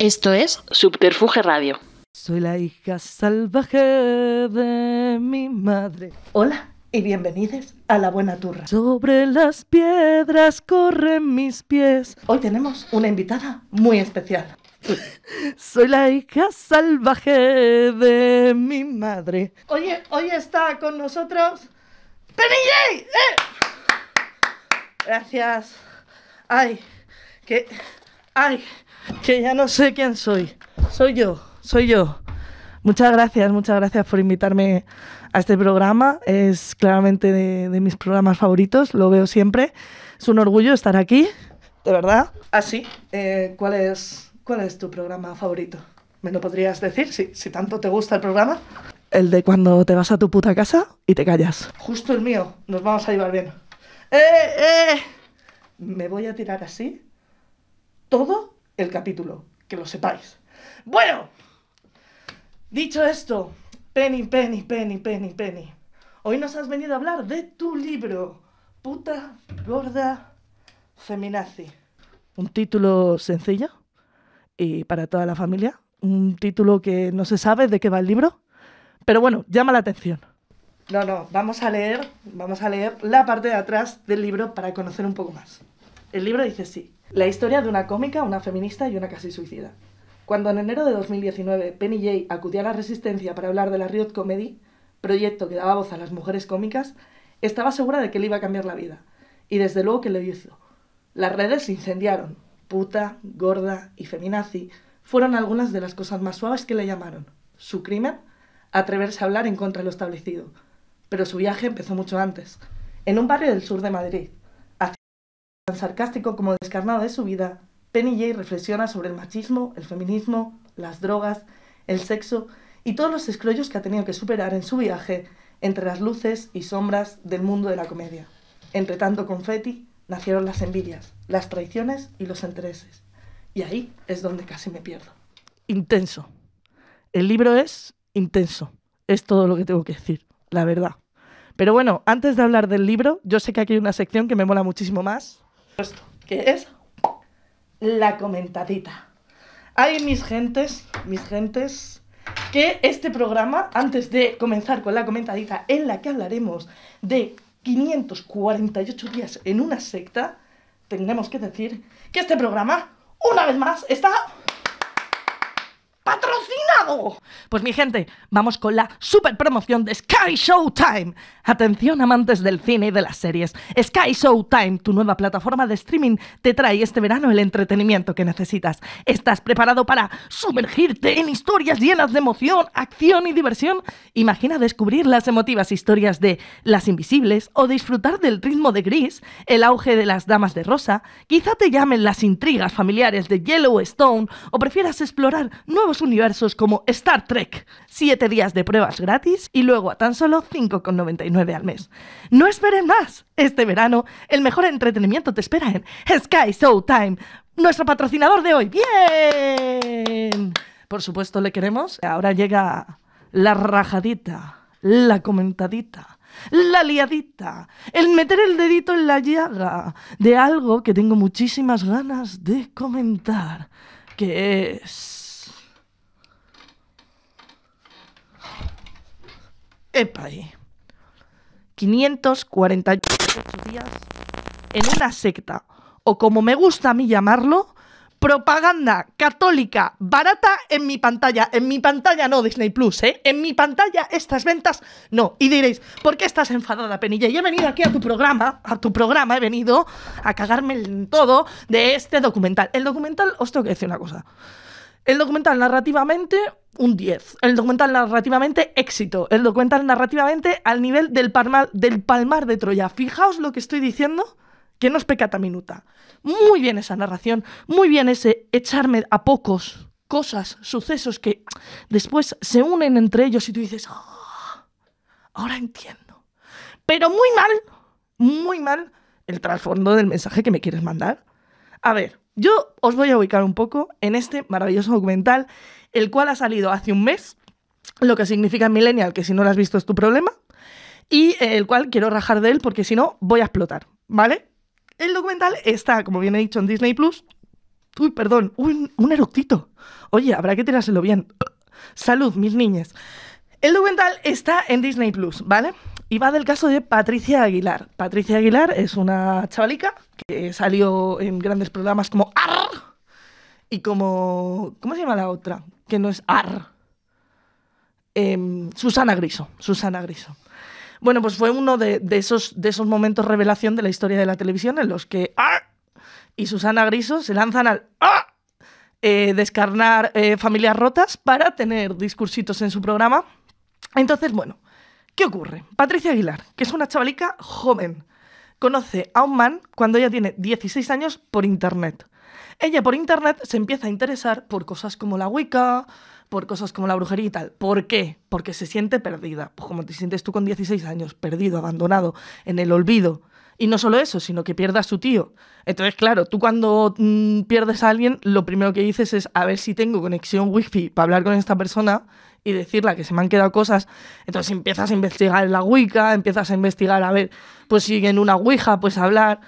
Esto es Subterfuge Radio. Soy la hija salvaje de mi madre. Hola y bienvenidos a La Buena Turra. Sobre las piedras corren mis pies. Hoy tenemos una invitada muy especial. Soy la hija salvaje de mi madre. Oye, hoy está con nosotros Penny ¡Eh! Gracias. Ay, que... Ay, que ya no sé quién soy. Soy yo, soy yo. Muchas gracias, muchas gracias por invitarme a este programa. Es claramente de, mis programas favoritos, lo veo siempre. Es un orgullo estar aquí, de verdad. Así, ah, eh, ¿cuál, es, ¿cuál es tu programa favorito? ¿Me lo podrías decir si, si tanto te gusta el programa? El de cuando te vas a tu puta casa y te callas. Justo el mío, nos vamos a llevar bien. ¡Eh, eh! Me voy a tirar así todo el capítulo, que lo sepáis. Bueno, dicho esto, Penny, Penny, Penny, Penny, Penny, hoy nos has venido a hablar de tu libro, Puta Gorda Feminazi. Un título sencillo y para toda la familia, un título que no se sabe de qué va el libro, pero bueno, llama la atención. No, no, vamos a leer, vamos a leer la parte de atrás del libro para conocer un poco más. El libro dice sí. La historia de una cómica, una feminista y una casi suicida. Cuando en enero de 2019 Penny Jay acudió a la Resistencia para hablar de la Riot Comedy, proyecto que daba voz a las mujeres cómicas, estaba segura de que le iba a cambiar la vida. Y desde luego que lo hizo. Las redes se incendiaron. Puta, gorda y feminazi fueron algunas de las cosas más suaves que le llamaron. Su crimen, atreverse a hablar en contra de lo establecido. Pero su viaje empezó mucho antes, en un barrio del sur de Madrid, tan sarcástico como descarnado de su vida, Penny Jay reflexiona sobre el machismo, el feminismo, las drogas, el sexo y todos los escrollos que ha tenido que superar en su viaje entre las luces y sombras del mundo de la comedia. Entre tanto confeti nacieron las envidias, las traiciones y los intereses. Y ahí es donde casi me pierdo. Intenso. El libro es intenso. Es todo lo que tengo que decir, la verdad. Pero bueno, antes de hablar del libro, yo sé que aquí hay una sección que me mola muchísimo más, esto, que es la comentadita. Hay mis gentes, mis gentes, que este programa, antes de comenzar con la comentadita en la que hablaremos de 548 días en una secta, tendremos que decir que este programa, una vez más, está pues mi gente, vamos con la super promoción de Sky Showtime. Atención amantes del cine y de las series. Sky Showtime, tu nueva plataforma de streaming, te trae este verano el entretenimiento que necesitas. ¿Estás preparado para sumergirte en historias llenas de emoción, acción y diversión? Imagina descubrir las emotivas historias de Las Invisibles o disfrutar del ritmo de Gris, el auge de las Damas de Rosa. Quizá te llamen las intrigas familiares de Yellowstone o prefieras explorar nuevos universos como Star Trek, 7 días de pruebas gratis y luego a tan solo 5,99 al mes. No esperen más. Este verano el mejor entretenimiento te espera en Sky Showtime, nuestro patrocinador de hoy. Bien. Por supuesto le queremos. Ahora llega la rajadita, la comentadita la liadita, el meter el dedito en la llaga de algo que tengo muchísimas ganas de comentar, que es... Epa, 548 eh. días en una secta, o como me gusta a mí llamarlo, propaganda católica barata en mi pantalla. En mi pantalla no, Disney Plus, ¿eh? En mi pantalla estas ventas no. Y diréis, ¿por qué estás enfadada, Penilla? Y he venido aquí a tu programa, a tu programa he venido a cagarme en todo de este documental. El documental, os tengo que decir una cosa. El documental narrativamente, un 10. El documental narrativamente, éxito. El documental narrativamente al nivel del palmar, del palmar de Troya. Fijaos lo que estoy diciendo, que no es pecata minuta. Muy bien esa narración, muy bien ese echarme a pocos cosas, sucesos que después se unen entre ellos y tú dices, ah, ahora entiendo. Pero muy mal, muy mal el trasfondo del mensaje que me quieres mandar. A ver, yo os voy a ubicar un poco en este maravilloso documental, el cual ha salido hace un mes, lo que significa Millennial, que si no lo has visto es tu problema, y eh, el cual quiero rajar de él porque si no voy a explotar, ¿vale? El documental está, como bien he dicho, en Disney Plus. Uy, perdón, un, un eructito. Oye, habrá que tirárselo bien. Salud, mis niñas. El documental está en Disney Plus, ¿vale? Y va del caso de Patricia Aguilar. Patricia Aguilar es una chavalica que salió en grandes programas como Arr y como... ¿Cómo se llama la otra? Que no es Arr. Em, Susana Griso. Susana Griso. Bueno, pues fue uno de, esos, de esos momentos revelación de la historia de la televisión en los que Arr y Susana Griso se lanzan al eh, descarnar eh, familias rotas para tener discursitos en su programa. Entonces, bueno, ¿Qué ocurre? Patricia Aguilar, que es una chavalica joven, conoce a un man cuando ella tiene 16 años por internet. Ella por internet se empieza a interesar por cosas como la Wicca, por cosas como la brujería y tal. ¿Por qué? Porque se siente perdida. Pues como te sientes tú con 16 años, perdido, abandonado, en el olvido. Y no solo eso, sino que pierda a su tío. Entonces, claro, tú cuando mm, pierdes a alguien, lo primero que dices es a ver si tengo conexión wifi para hablar con esta persona y decirle que se me han quedado cosas. Entonces empiezas a investigar la Wicca, empiezas a investigar a ver, pues si en una Ouija, pues hablar.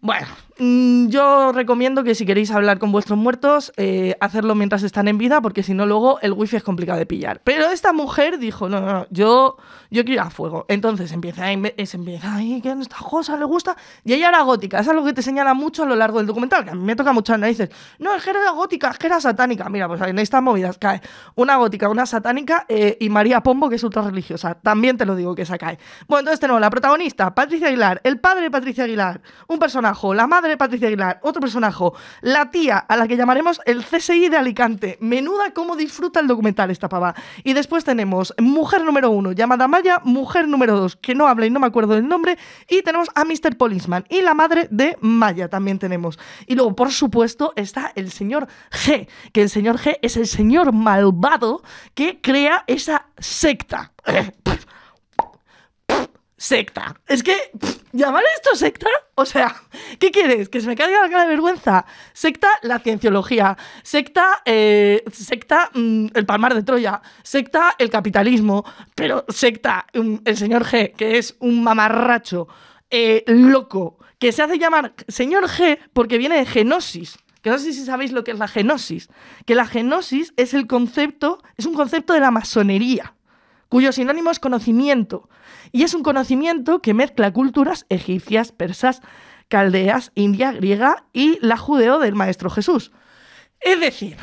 Bueno, Mm, yo recomiendo que si queréis hablar con vuestros muertos, eh, hacerlo mientras están en vida, porque si no, luego el wifi es complicado de pillar. Pero esta mujer dijo: No, no, no yo, yo quiero ir a fuego. Entonces empieza a. Eh, se empieza, ahí ¿qué esta cosa? ¿Le gusta? Y ella era gótica, es algo que te señala mucho a lo largo del documental, que a mí me toca mucho veces No, es que era gótica, es que era satánica. Mira, pues en estas movidas cae una gótica, una satánica eh, y María Pombo, que es ultra religiosa. También te lo digo que esa cae. Bueno, entonces tenemos la protagonista, Patricia Aguilar, el padre de Patricia Aguilar, un personaje, la madre de Patricia Aguilar, otro personaje, la tía a la que llamaremos el CSI de Alicante. Menuda cómo disfruta el documental esta pava. Y después tenemos mujer número uno, llamada Maya, mujer número dos, que no habla y no me acuerdo del nombre, y tenemos a Mr. Policeman y la madre de Maya también tenemos. Y luego, por supuesto, está el señor G, que el señor G es el señor malvado que crea esa secta. secta. Es que, ¿llamar esto secta? O sea, ¿qué quieres? ¿Que se me caiga la cara de vergüenza? Secta la cienciología, secta, eh, secta mm, el palmar de Troya, secta el capitalismo, pero secta mm, el señor G, que es un mamarracho eh, loco, que se hace llamar señor G porque viene de genosis que no sé si sabéis lo que es la genosis, que la genosis es el concepto, es un concepto de la masonería cuyo sinónimo es conocimiento, y es un conocimiento que mezcla culturas egipcias, persas, caldeas, india, griega y la judeo del Maestro Jesús. Es decir,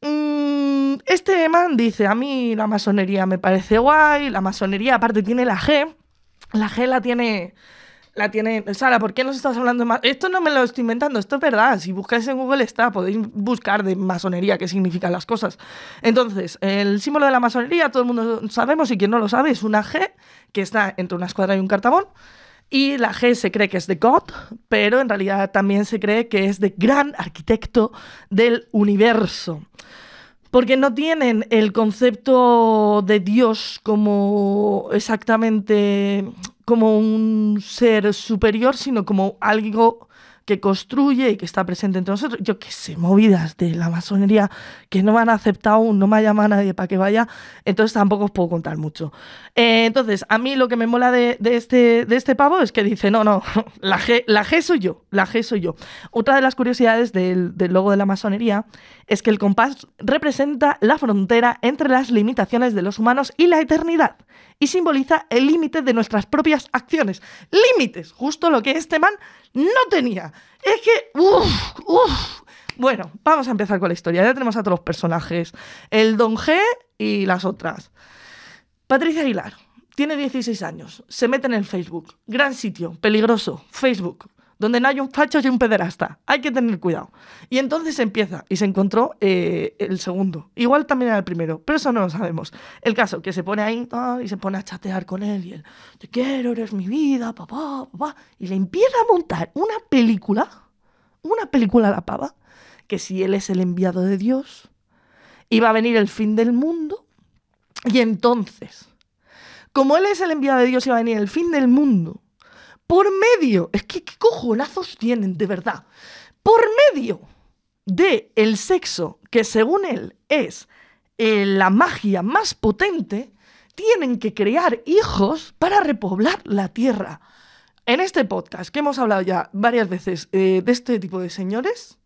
mm, este man dice, a mí la masonería me parece guay, la masonería aparte tiene la G, la G la tiene la tiene. Sara, ¿por qué nos estás hablando de más? Esto no me lo estoy inventando, esto es verdad. Si buscáis en Google está, podéis buscar de masonería qué significan las cosas. Entonces, el símbolo de la masonería, todo el mundo sabemos y quien no lo sabe, es una G que está entre una escuadra y un cartabón. Y la G se cree que es de God, pero en realidad también se cree que es de gran arquitecto del universo. Porque no tienen el concepto de Dios como exactamente como un ser superior, sino como algo que construye y que está presente entre nosotros. Yo qué sé, movidas de la masonería que no me han aceptado aún, no me ha llamado nadie para que vaya, entonces tampoco os puedo contar mucho. Eh, entonces, a mí lo que me mola de, este, de este pavo es que dice, no, no, la G, la soy yo, la G soy yo. Otra de las curiosidades del, del logo de la masonería es que el compás representa la frontera entre las limitaciones de los humanos y la eternidad, y simboliza el límite de nuestras propias acciones. Límites, justo lo que este man no tenía. Es que... Uf, Bueno, vamos a empezar con la historia. Ya tenemos a todos los personajes. El Don G y las otras. Patricia Aguilar. Tiene 16 años. Se mete en el Facebook. Gran sitio. Peligroso. Facebook. Donde no hay un facho y un pederasta. Hay que tener cuidado. Y entonces empieza y se encontró eh, el segundo. Igual también era el primero, pero eso no lo sabemos. El caso, que se pone ahí ah, y se pone a chatear con él y él, te quiero, eres mi vida, papá, papá. Y le empieza a montar una película, una película a la pava, que si él es el enviado de Dios, iba a venir el fin del mundo. Y entonces, como él es el enviado de Dios y va a venir el fin del mundo, por medio, es que qué cojonazos tienen, de verdad, por medio de el sexo, que según él es eh, la magia más potente, tienen que crear hijos para repoblar la tierra. En este podcast, que hemos hablado ya varias veces eh, de este tipo de señores,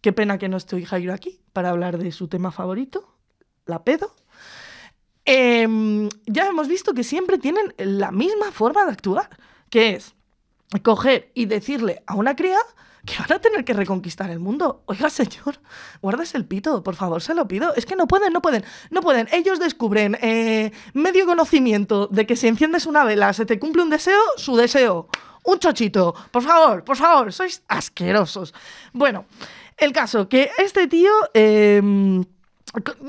qué pena que no estoy Jairo aquí para hablar de su tema favorito, la pedo. Em, ya hemos visto que siempre tienen la misma forma de actuar, que es coger y decirle a una cría que van a tener que reconquistar el mundo. Oiga, señor, guárdese el pito, por favor, se lo pido. Es que no pueden, no pueden, no pueden. Ellos descubren eh, medio conocimiento de que si enciendes una vela se te cumple un deseo, su deseo. Un chochito. Por favor, por favor, sois asquerosos. Bueno, el caso, que este tío... Em,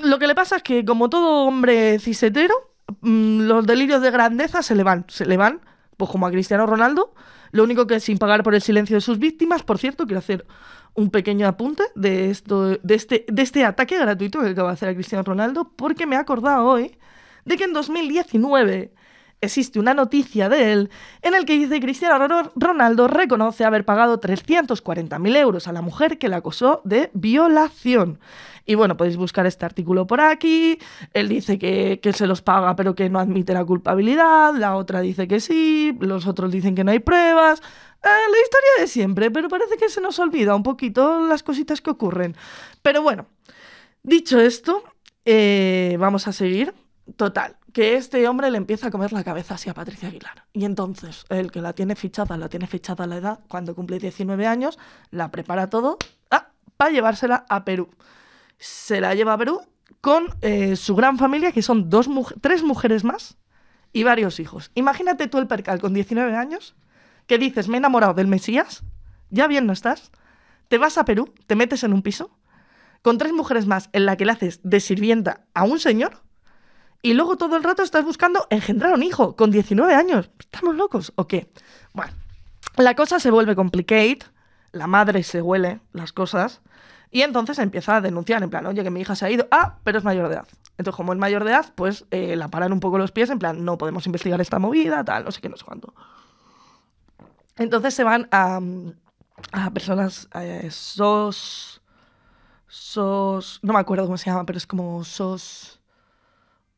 lo que le pasa es que como todo hombre cisetero, mm, los delirios de grandeza se le van, se le van, pues como a Cristiano Ronaldo, lo único que sin pagar por el silencio de sus víctimas, por cierto, quiero hacer un pequeño apunte de, esto, de, este, de este ataque gratuito que acaba de hacer a Cristiano Ronaldo, porque me he acordado hoy de que en 2019 existe una noticia de él en el que dice Cristiano Ronaldo reconoce haber pagado 340.000 euros a la mujer que la acusó de violación. Y bueno, podéis buscar este artículo por aquí. Él dice que, se los paga pero que no admite la culpabilidad. La otra dice que sí. Los otros dicen que no hay pruebas. Eh, la historia de siempre, pero parece que se nos olvida un poquito las cositas que ocurren. Pero bueno, dicho esto, eh, vamos a seguir. Total, que este hombre le empieza a comer la cabeza así a Patricia Aguilar. Y entonces, el que la tiene fichada, la tiene fichada a la edad, cuando cumple 19 años, la prepara todo ah, para llevársela a Perú. Se la lleva a Perú con eh, su gran familia, que son dos tres mujeres más y varios hijos. Imagínate tú el percal con 19 años, que dices, me he enamorado del Mesías, ya bien no estás, te vas a Perú, te metes en un piso, con tres mujeres más en la que le haces de sirvienta a un señor y luego todo el rato estás buscando engendrar un hijo con 19 años. ¿Estamos locos o qué? Bueno, la cosa se vuelve complicate, la madre se huele las cosas y entonces empieza a denunciar en plan, oye, que mi hija se ha ido, ah, pero es mayor de edad. Entonces, como es mayor de edad, pues eh, la paran un poco los pies en plan, no podemos investigar esta movida, tal, no sé qué, no sé cuánto. Entonces se van a, a personas, eh, sos, sos, no me acuerdo cómo se llama, pero es como sos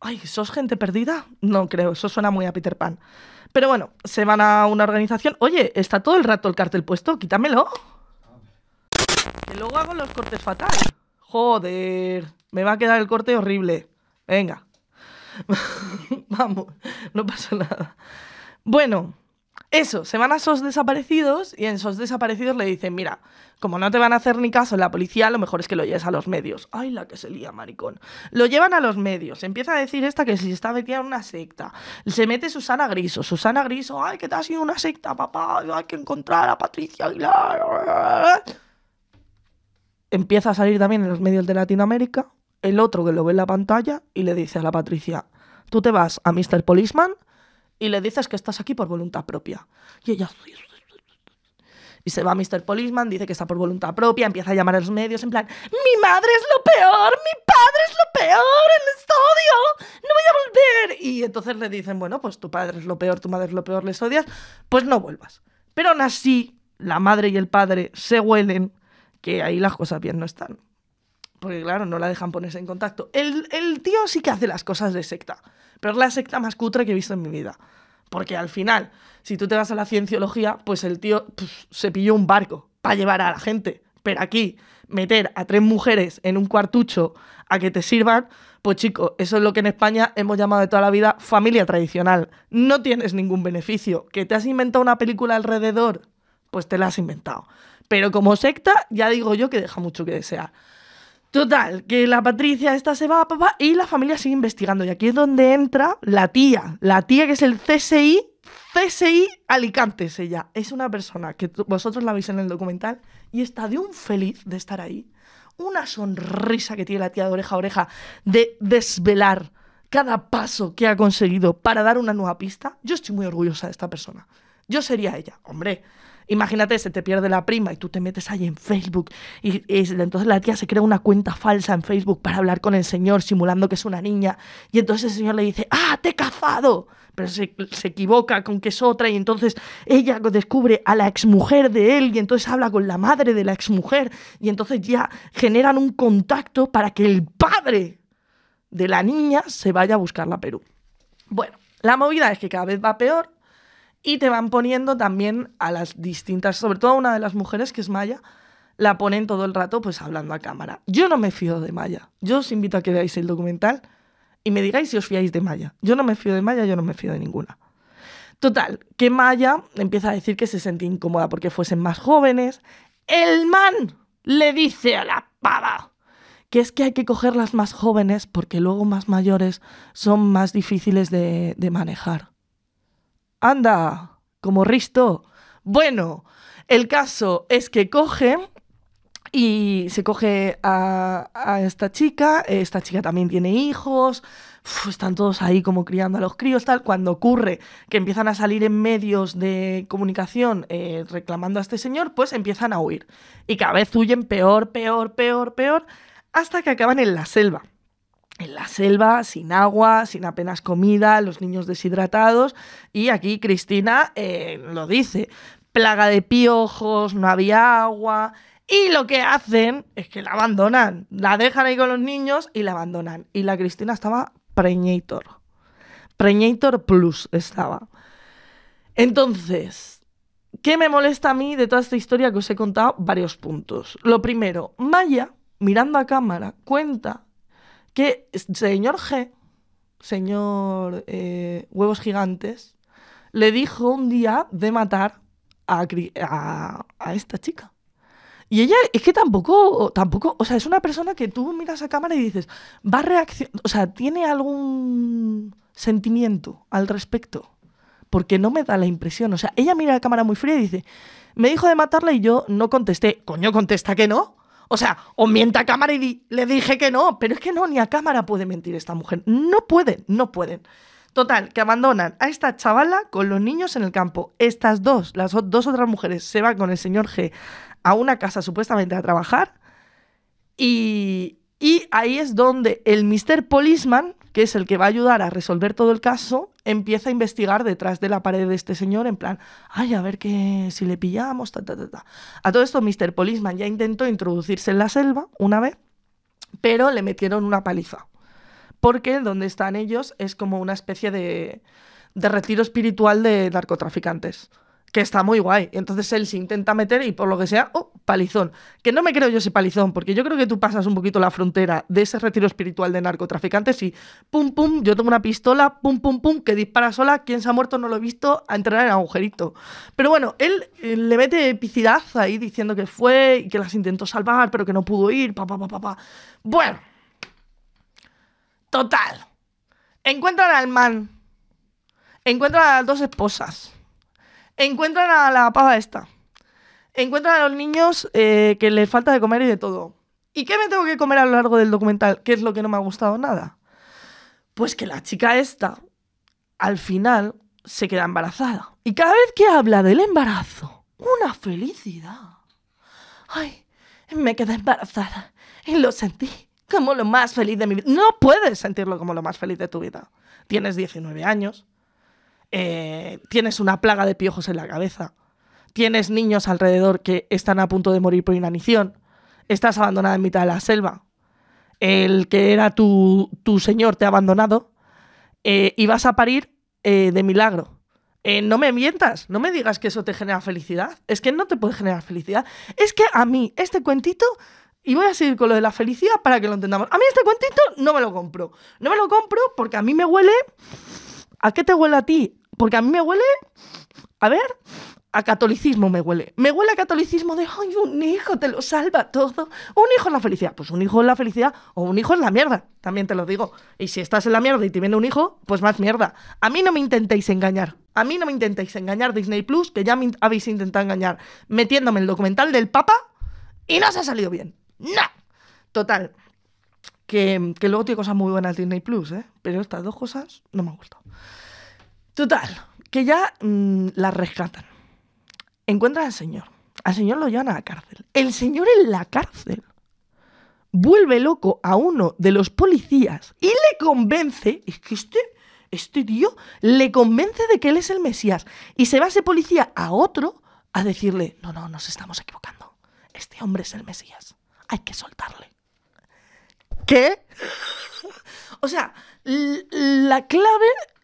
ay, ¿sos gente perdida? No creo, eso suena muy a Peter Pan. Pero bueno, se van a una organización. Oye, está todo el rato el cartel puesto, quítamelo. Y luego hago los cortes fatales. Joder, me va a quedar el corte horrible. Venga. Vamos, no pasa nada. Bueno, eso, se van a esos desaparecidos y en esos desaparecidos le dicen, mira, como no te van a hacer ni caso la policía, lo mejor es que lo lleves a los medios. Ay, la que se lía, maricón. Lo llevan a los medios. Empieza a decir esta que si está metida en una secta. Se mete Susana Griso. Susana Griso, ay, que te ha sido una secta, papá. Hay que encontrar a Patricia Aguilar. Empieza a salir también en los medios de Latinoamérica. El otro que lo ve en la pantalla y le dice a la Patricia, tú te vas a Mr. Policeman y le dices que estás aquí por voluntad propia. Y ella... Y se va Mr. Policeman, dice que está por voluntad propia, empieza a llamar a los medios en plan, mi madre es lo peor, mi padre es lo peor, les este odio, no voy a volver. Y entonces le dicen, bueno, pues tu padre es lo peor, tu madre es lo peor, les odias, pues no vuelvas. Pero aún así, la madre y el padre se huelen que ahí las cosas bien no están porque claro, no la dejan ponerse en contacto. El, el, tío sí que hace las cosas de secta, pero es la secta más cutre que he visto en mi vida. Porque al final, si tú te vas a la cienciología, pues el tío se pilló un barco para llevar a la gente. Pero aquí, meter a tres mujeres en un cuartucho a que te sirvan, pues chico, eso es lo que en España hemos llamado de toda la vida familia tradicional. No tienes ningún beneficio. ¿Que te has inventado una película alrededor? Pues te la has inventado. Pero como secta, ya digo yo que deja mucho que desear. Total, que la Patricia esta se va, papá, y la familia sigue investigando. Y aquí es donde entra la tía, la tía que es el CSI, CSI Alicante es ella. Es una persona que vosotros la veis en el documental y está de un feliz de estar ahí. Una sonrisa que tiene la tía de oreja a oreja de desvelar cada paso que ha conseguido para dar una nueva pista. Yo estoy muy orgullosa de esta persona. Yo sería ella. Hombre, Imagínate, se te pierde la prima y tú te metes ahí en Facebook. Y, entonces la tía se crea una cuenta falsa en Facebook para hablar con el señor simulando que es una niña. Y entonces el señor le dice, ¡ah, te he cazado! pero se, se, equivoca con que es otra y entonces ella descubre a la exmujer de él y entonces habla con la madre de la exmujer y entonces ya generan un contacto para que el padre de la niña se vaya a buscarla a Perú. Bueno, la movida es que cada vez va peor, y te van poniendo también a las distintas, sobre todo a una de las mujeres que es Maya, la ponen todo el rato pues hablando a cámara. Yo no me fío de Maya. Yo os invito a que veáis el documental y me digáis si os fiáis de Maya. Yo no me fío de Maya, yo no me fío de ninguna. Total, que Maya empieza a decir que se sentía incómoda porque fuesen más jóvenes. El man le dice a la pava que es que hay que coger las más jóvenes porque luego más mayores son más difíciles de, de manejar anda, como Risto. Bueno, el caso es que coge y se coge a, esta chica, esta chica también tiene hijos, están todos ahí como criando a los críos, tal, cuando ocurre que empiezan a salir en medios de comunicación eh, reclamando a este señor, pues empiezan a huir. Y cada vez huyen peor, peor, peor, peor, hasta que acaban en la selva en la selva, sin agua, sin apenas comida, los niños deshidratados. Y aquí Cristina eh, lo dice, plaga de piojos, no había agua. Y lo que hacen es que la abandonan, la dejan ahí con los niños y la abandonan. Y la Cristina estaba preñator. Preñator Plus estaba. Entonces, ¿qué me molesta a mí de toda esta historia que os he contado? Varios puntos. Lo primero, Maya, mirando a cámara, cuenta que señor G, señor eh, Huevos Gigantes, le dijo un día de matar a, esta chica. Y ella es que tampoco, tampoco, o sea, es una persona que tú miras a cámara y dices, va a reaccionar, o sea, tiene algún sentimiento al respecto, porque no me da la impresión, o sea, ella mira a cámara muy fría y dice, me dijo de matarla y yo no contesté, coño, contesta que no, o sea, o mienta a cámara y le dije que no, pero es que no, ni a cámara puede mentir esta mujer. No pueden, no pueden. Total, que abandonan a esta chavala con los niños en el campo. Estas dos, las dos otras mujeres, se van con el señor G a una casa supuestamente a trabajar. Y, y ahí es donde el Mr. Policeman que es el que va a ayudar a resolver todo el caso, empieza a investigar detrás de la pared de este señor en plan, ay, a ver que si le pillamos, ta, A todo esto, Mr. Policeman ya intentó introducirse en la selva una vez, pero le metieron una paliza. Porque donde están ellos es como una especie de, de retiro espiritual de narcotraficantes que está muy guay. Entonces él se intenta meter y por lo que sea, oh, palizón. Que no me creo yo ese palizón, porque yo creo que tú pasas un poquito la frontera de ese retiro espiritual de narcotraficantes y pum, pum, yo tengo una pistola, pum, pum, pum, que dispara sola, quien se ha muerto no lo he visto, a entrar en agujerito. Pero bueno, él le mete epicidad ahí diciendo que fue y que las intentó salvar, pero que no pudo ir, pa, pa, pa, pa, pa. Bueno. Total. Encuentran al man. Encuentran a las dos esposas Encuentran a la pava esta. Encuentran a los niños eh, que les falta de comer y de todo. ¿Y qué me tengo que comer a lo largo del documental? ¿Qué es lo que no me ha gustado nada? Pues que la chica esta, al final, se queda embarazada. Y cada vez que habla del embarazo, una felicidad. Ay, me quedé embarazada y lo sentí como lo más feliz de mi vida. No puedes sentirlo como lo más feliz de tu vida. Tienes 19 años, eh, tienes una plaga de piojos en la cabeza, tienes niños alrededor que están a punto de morir por inanición, estás abandonada en mitad de la selva, el que era tu, tu señor te ha abandonado eh, y vas a parir eh, de milagro. no me mientas, no me digas que eso te genera felicidad. Es que no te puede generar felicidad. Es que a mí, este cuentito, y voy a seguir con lo de la felicidad para que lo entendamos. A mí este cuentito no me lo compro. No me lo compro porque a mí me huele ¿A qué te huele a ti? Porque a mí me huele, a ver, a catolicismo me huele. Me huele a catolicismo de, ay, un hijo te lo salva todo. Un hijo es la felicidad. Pues un hijo es la felicidad o un hijo es la mierda. También te lo digo. Y si estás en la mierda y te viene un hijo, pues más mierda. A mí no me intentéis engañar. A mí no me intentéis engañar Disney Plus, que ya me habéis intentado engañar metiéndome el documental del Papa y no se ha salido bien. ¡No! Total. Que, que luego tiene cosas muy buenas Disney Plus, ¿eh? Pero estas dos cosas no me han gustado. Total, que ya mm, la rescatan. Encuentran al señor. Al señor lo llevan a la cárcel. El señor en la cárcel vuelve loco a uno de los policías y le convence, es que este, este tío le convence de que él es el Mesías. Y se va ese policía a otro a decirle, no, no, nos estamos equivocando. Este hombre es el Mesías. Hay que soltarle. ¿Qué? o sea, la clave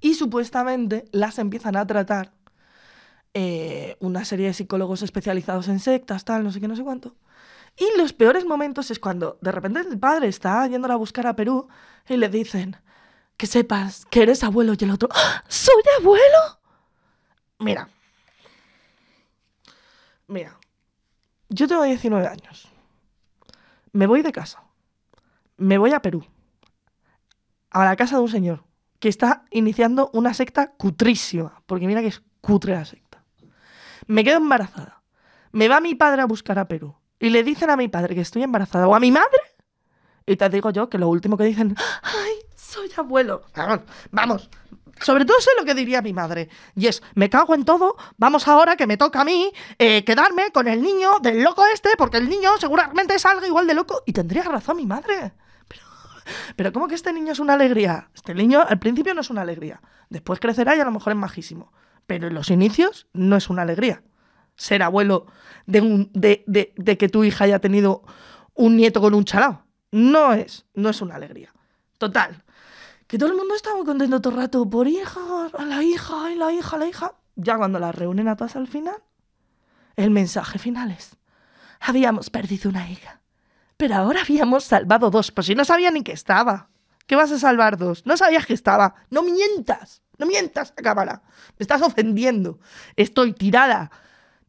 y supuestamente las empiezan a tratar eh, una serie de psicólogos especializados en sectas, tal, no sé qué, no sé cuánto. Y los peores momentos es cuando de repente el padre está yéndola a buscar a Perú y le dicen que sepas que eres abuelo y el otro, ¡Ah! ¿soy abuelo? Mira, mira, yo tengo 19 años, me voy de casa, me voy a Perú, a la casa de un señor que está iniciando una secta cutrísima, porque mira que es cutre la secta. Me quedo embarazada. Me va mi padre a buscar a Perú y le dicen a mi padre que estoy embarazada o a mi madre. Y te digo yo que lo último que dicen, ay, soy abuelo. Vamos, vamos. Sobre todo sé lo que diría mi madre. Y es, me cago en todo, vamos ahora que me toca a mí eh, quedarme con el niño del loco este, porque el niño seguramente salga igual de loco. Y tendría razón mi madre. Pero ¿cómo que este niño es una alegría? Este niño al principio no es una alegría. Después crecerá y a lo mejor es majísimo. Pero en los inicios no es una alegría. Ser abuelo de, que tu hija haya tenido un nieto con un chalao. No es, no es una alegría. Total. Que todo el mundo estaba muy contento todo el rato por hija, a la hija, a la hija, a la hija. Ya cuando la reúnen a todas al final, el mensaje final es, habíamos perdido una hija. Pero ahora habíamos salvado dos, pues si no sabía ni que estaba. ¿Qué vas a salvar dos? No sabías que estaba. No mientas, no mientas a cámara. Me estás ofendiendo. Estoy tirada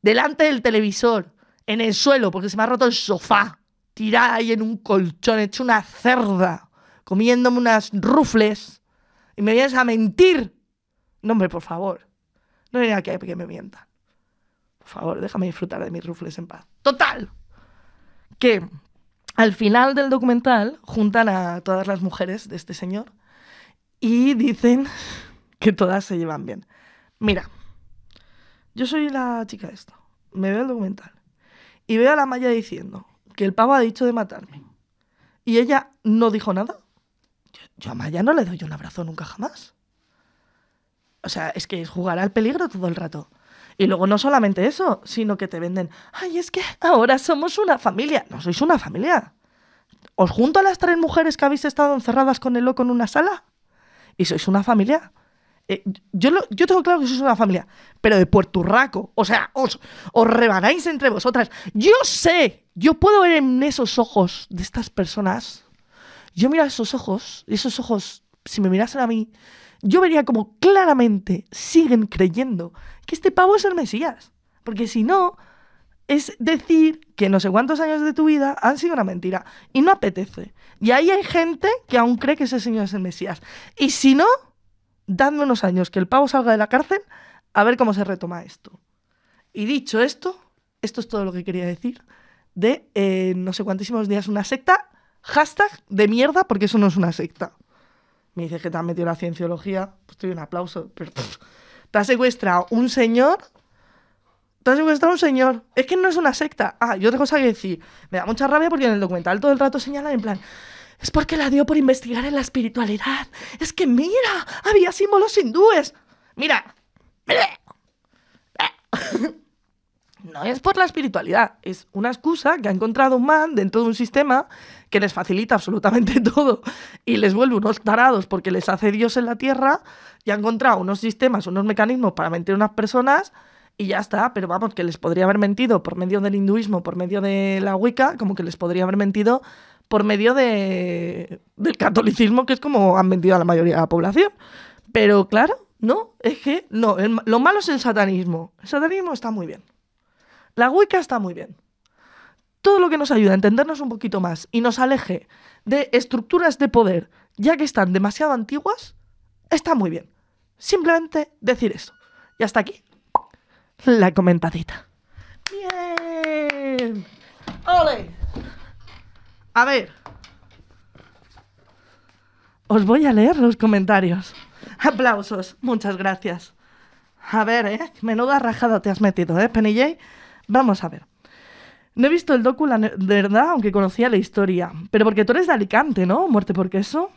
delante del televisor, en el suelo, porque se me ha roto el sofá. Tirada ahí en un colchón, hecho una cerda, comiéndome unas rufles. Y me vienes a mentir. No, hombre, por favor. No hay que, que me mientan. Por favor, déjame disfrutar de mis rufles en paz. Total. Que al final del documental juntan a todas las mujeres de este señor y dicen que todas se llevan bien. Mira, yo soy la chica de esto, me veo el documental y veo a la Maya diciendo que el pavo ha dicho de matarme y ella no dijo nada. Yo, a Maya no le doy un abrazo nunca jamás. O sea, es que jugará jugar al peligro todo el rato. Y luego no solamente eso, sino que te venden, ay, es que ahora somos una familia. No sois una familia. Os junto a las tres mujeres que habéis estado encerradas con el loco en una sala y sois una familia. Eh, yo, yo tengo claro que sois una familia, pero de puerturraco. O sea, os, os rebanáis entre vosotras. Yo sé, yo puedo ver en esos ojos de estas personas. Yo miro a esos ojos, y esos ojos, si me mirasen a mí, yo vería como claramente siguen creyendo que este pavo es el Mesías. Porque si no, es decir que no sé cuántos años de tu vida han sido una mentira. Y no apetece. Y ahí hay gente que aún cree que ese señor es el Mesías. Y si no, dadme unos años que el pavo salga de la cárcel a ver cómo se retoma esto. Y dicho esto, esto es todo lo que quería decir de eh, no sé cuántísimos días una secta. Hashtag de mierda porque eso no es una secta me dices que te has metido la cienciología, pues te doy un aplauso, pero te ha secuestrado un señor. Te ha secuestrado un señor. Es que no es una secta. Ah, y otra cosa que decir. Me da mucha rabia porque en el documental todo el rato señala en plan. Es porque la dio por investigar en la espiritualidad. Es que mira, había símbolos hindúes. Mira. no es por la espiritualidad, es una excusa que ha encontrado un man dentro de un sistema que les facilita absolutamente todo y les vuelve unos tarados porque les hace Dios en la tierra y ha encontrado unos sistemas, unos mecanismos para mentir a unas personas y ya está, pero vamos, que les podría haber mentido por medio del hinduismo, por medio de la Wicca, como que les podría haber mentido por medio de, del catolicismo, que es como han mentido a la mayoría de la población. Pero claro, no, es que no, lo malo es el satanismo. El satanismo está muy bien. La Wicca está muy bien. Todo lo que nos ayuda a entendernos un poquito más y nos aleje de estructuras de poder, ya que están demasiado antiguas, está muy bien. Simplemente decir eso. Y hasta aquí la comentadita. Bien. ¡Ole! A ver. Os voy a leer los comentarios. Aplausos. Muchas gracias. A ver, ¿eh? Menuda rajada te has metido, ¿eh, Penny J? Vamos a ver. No he visto el docu, la verdad, aunque conocía la historia. Pero porque tú eres de Alicante, ¿no? Muerte por queso.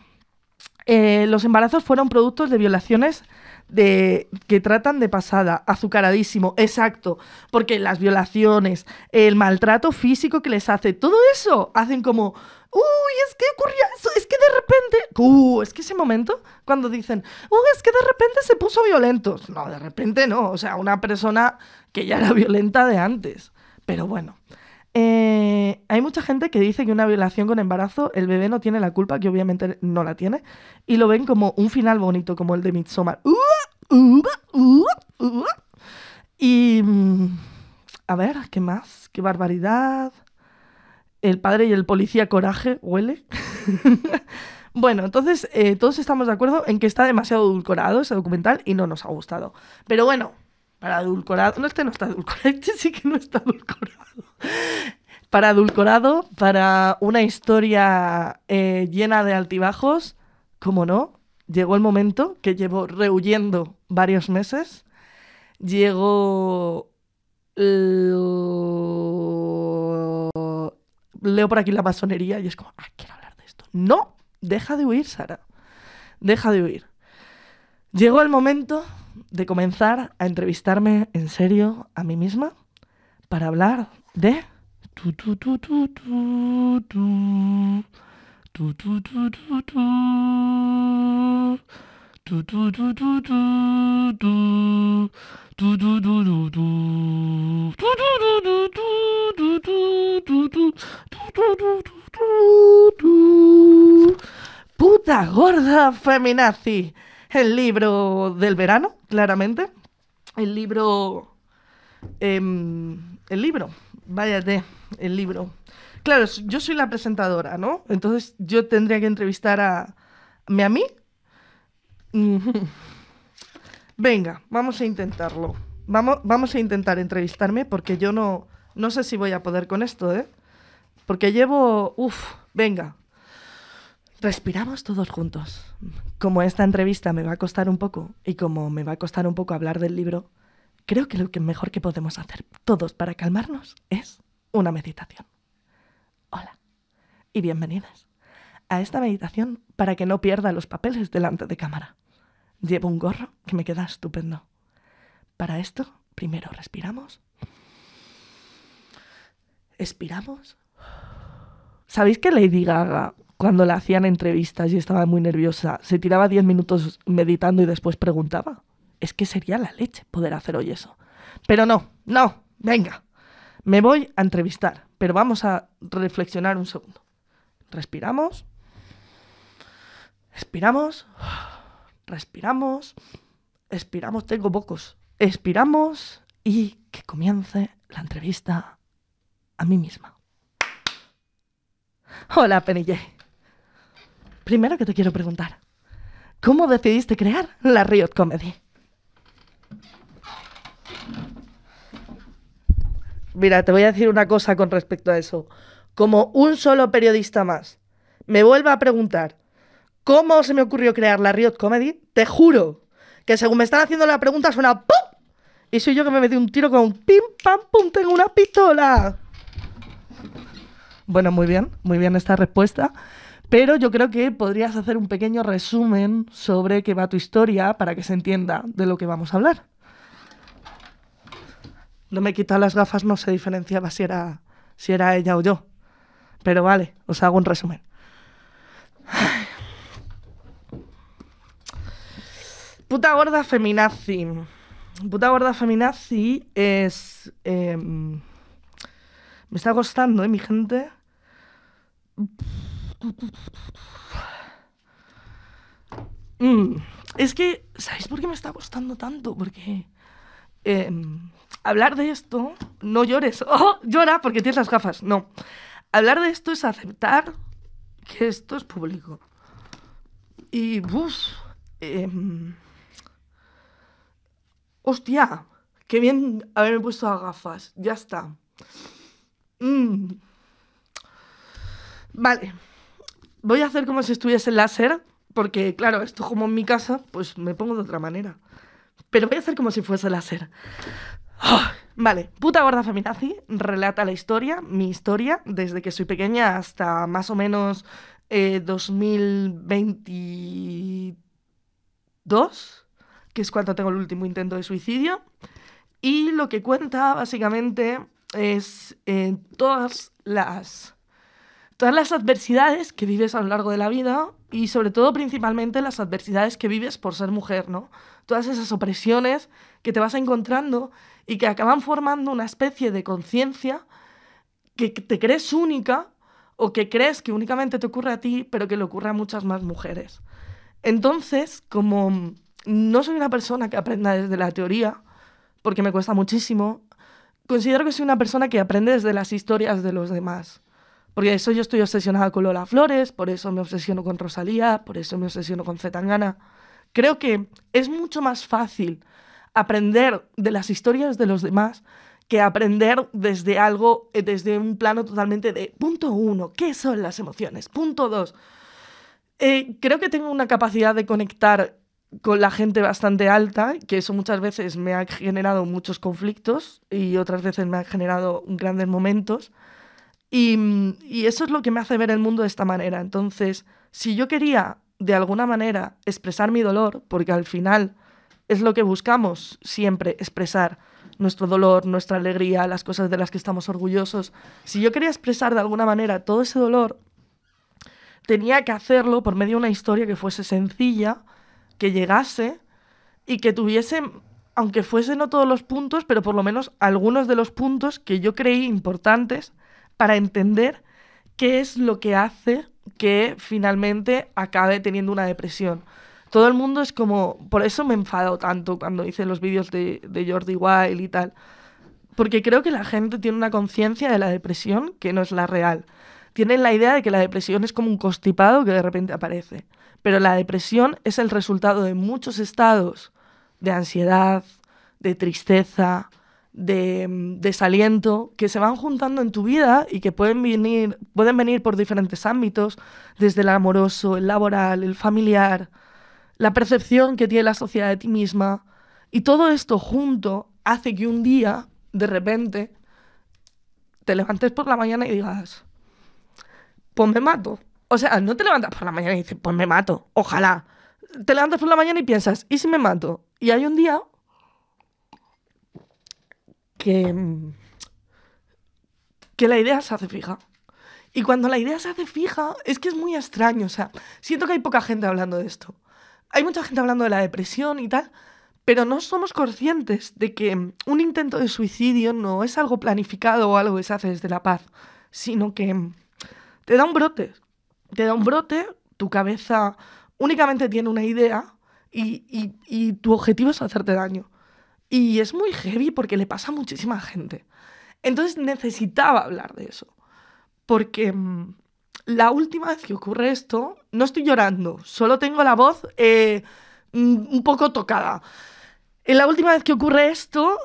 Eh, los embarazos fueron productos de violaciones de que tratan de pasada, azucaradísimo, exacto, porque las violaciones, el maltrato físico que les hace, todo eso hacen como uy, es que ocurría eso, es que de repente, uh, es que ese momento cuando dicen, uy, es que de repente se puso violento. No, de repente no, o sea, una persona que ya era violenta de antes. Pero bueno, eh, hay mucha gente que dice que una violación con embarazo, el bebé no tiene la culpa, que obviamente no la tiene, y lo ven como un final bonito, como el de Midsommar. Y. Mm, a ver, ¿qué más? ¡Qué barbaridad! El padre y el policía coraje, huele. Bueno, entonces eh, todos estamos de acuerdo en que está demasiado edulcorado ese documental y no nos ha gustado. Pero bueno, para adulcorado. No, este no está adulcorado, este sí que no está adulcorado. Para adulcorado, para una historia eh, llena de altibajos, como no, llegó el momento que llevo rehuyendo varios meses. Llegó. Leo por aquí la masonería y es como, ah, quiero hablar de esto. No, deja de huir, Sara. Deja de huir. Llegó el momento de comenzar a entrevistarme en serio a mí misma para hablar de... Puta gorda feminazi el libro del verano, claramente. El libro... Em, el libro, váyate, el libro. Claro, yo soy la presentadora, ¿no? Entonces yo tendría que entrevistar a... ¿Me a mí? Venga, vamos a intentarlo. Vamos, vamos a intentar entrevistarme porque yo no, no sé si voy a poder con esto, ¿eh? Porque llevo... Uf, venga, respiramos todos juntos. Como esta entrevista me va a costar un poco y como me va a costar un poco hablar del libro, creo que lo que mejor que podemos hacer todos para calmarnos es una meditación. Hola y bienvenidas a esta meditación para que no pierda los papeles delante de cámara. Llevo un gorro que me queda estupendo. Para esto, primero respiramos. Expiramos. ¿Sabéis que Lady Gaga cuando le hacían entrevistas y estaba muy nerviosa, se tiraba 10 minutos meditando y después preguntaba. Es que sería la leche poder hacer hoy eso. Pero no, no, venga, me voy a entrevistar, pero vamos a reflexionar un segundo. Respiramos, Respiramos. respiramos, expiramos, tengo pocos, expiramos y que comience la entrevista a mí misma. Hola, Penille. Primero que te quiero preguntar, ¿cómo decidiste crear la Riot Comedy? Mira, te voy a decir una cosa con respecto a eso. Como un solo periodista más me vuelva a preguntar cómo se me ocurrió crear la Riot Comedy, te juro que según me están haciendo la pregunta suena ¡pum! Y soy yo que me metí un tiro con un pim, pam, pum, tengo una pistola. Bueno, muy bien, muy bien esta respuesta. Pero yo creo que podrías hacer un pequeño resumen sobre qué va tu historia para que se entienda de lo que vamos a hablar. No me he quitado las gafas, no se diferenciaba si era, si era ella o yo. Pero vale, os hago un resumen. Puta gorda feminazi. Puta gorda feminazi es... Em, me está costando, ¿eh, mi gente? Mm, es que, ¿sabéis por qué me está costando tanto? Porque em, hablar de esto, no llores, oh, llora porque tienes las gafas, no. Hablar de esto es aceptar que esto es público. Y, uff, em, hostia, qué bien haberme puesto las gafas, ya está. Mm. Vale voy a hacer como si estuviese láser, porque claro, esto como en mi casa, pues me pongo de otra manera. Pero voy a hacer como si fuese láser. Ah, vale, puta gorda feminazi relata la historia, mi historia, desde que soy pequeña hasta más o menos 2022, eh, que es cuando tengo el último intento de suicidio. Y lo que cuenta básicamente es eh, todas las todas las adversidades que vives a lo largo de la vida y sobre todo principalmente las adversidades que vives por ser mujer, ¿no? Todas esas opresiones que te vas encontrando y que acaban formando una especie de conciencia que te crees única o que crees que únicamente te ocurre a ti, pero que le ocurre a muchas más mujeres. Entonces, como no soy una persona que aprenda desde la teoría, porque me cuesta muchísimo, considero que soy una persona que aprende desde las historias de los demás. Porque eso yo estoy obsesionada con Lola Flores, por eso me obsesiono con Rosalía, por eso me obsesiono con Zetangana. Creo que es mucho más fácil aprender de las historias de los demás que aprender desde algo, eh, desde un plano totalmente de punto uno, ¿qué son las emociones? Punto dos. Eh, creo que tengo una capacidad de conectar con la gente bastante alta, que eso muchas veces me ha generado muchos conflictos y otras veces me ha generado grandes momentos. Y, eso es lo que me hace ver el mundo de esta manera. Entonces, si yo quería de alguna manera expresar mi dolor, porque al final es lo que buscamos siempre, expresar nuestro dolor, nuestra alegría, las cosas de las que estamos orgullosos. Si yo quería expresar de alguna manera todo ese dolor, tenía que hacerlo por medio de una historia que fuese sencilla, que llegase y que tuviese, aunque fuese no todos los puntos, pero por lo menos algunos de los puntos que yo creí importantes para entender qué es lo que hace que finalmente acabe teniendo una depresión. Todo el mundo es como, por eso me enfado tanto cuando hice los vídeos de, Jordi Wild y tal, porque creo que la gente tiene una conciencia de la depresión que no es la real. Tienen la idea de que la depresión es como un constipado que de repente aparece, pero la depresión es el resultado de muchos estados de ansiedad, de tristeza, de mm, desaliento que se van juntando en tu vida y que pueden venir, pueden venir por diferentes ámbitos, desde el amoroso, el laboral, el familiar, la percepción que tiene la sociedad de ti misma. Y todo esto junto hace que un día, de repente, te levantes por la mañana y digas, pues me mato. O sea, no te levantas por la mañana y dices, pues me mato, ojalá. Te levantas por la mañana y piensas, ¿y si me mato? Y hay un día Mm, que, la idea se hace fija. Y cuando la idea se hace fija, es que es muy extraño. O sea, siento que hay poca gente hablando de esto. Hay mucha gente hablando de la depresión y tal, pero no somos conscientes de que mm, un intento de suicidio no es algo planificado o algo que se hace desde la paz, sino que mm, te da un brote. Te da un brote, tu cabeza únicamente tiene una idea y tu objetivo es hacerte daño. Y es muy heavy porque le pasa a muchísima gente. Entonces necesitaba hablar de eso. Porque mm, la última vez que ocurre esto, no estoy llorando, solo tengo la voz eh, mm, un poco tocada. En la última vez que ocurre esto,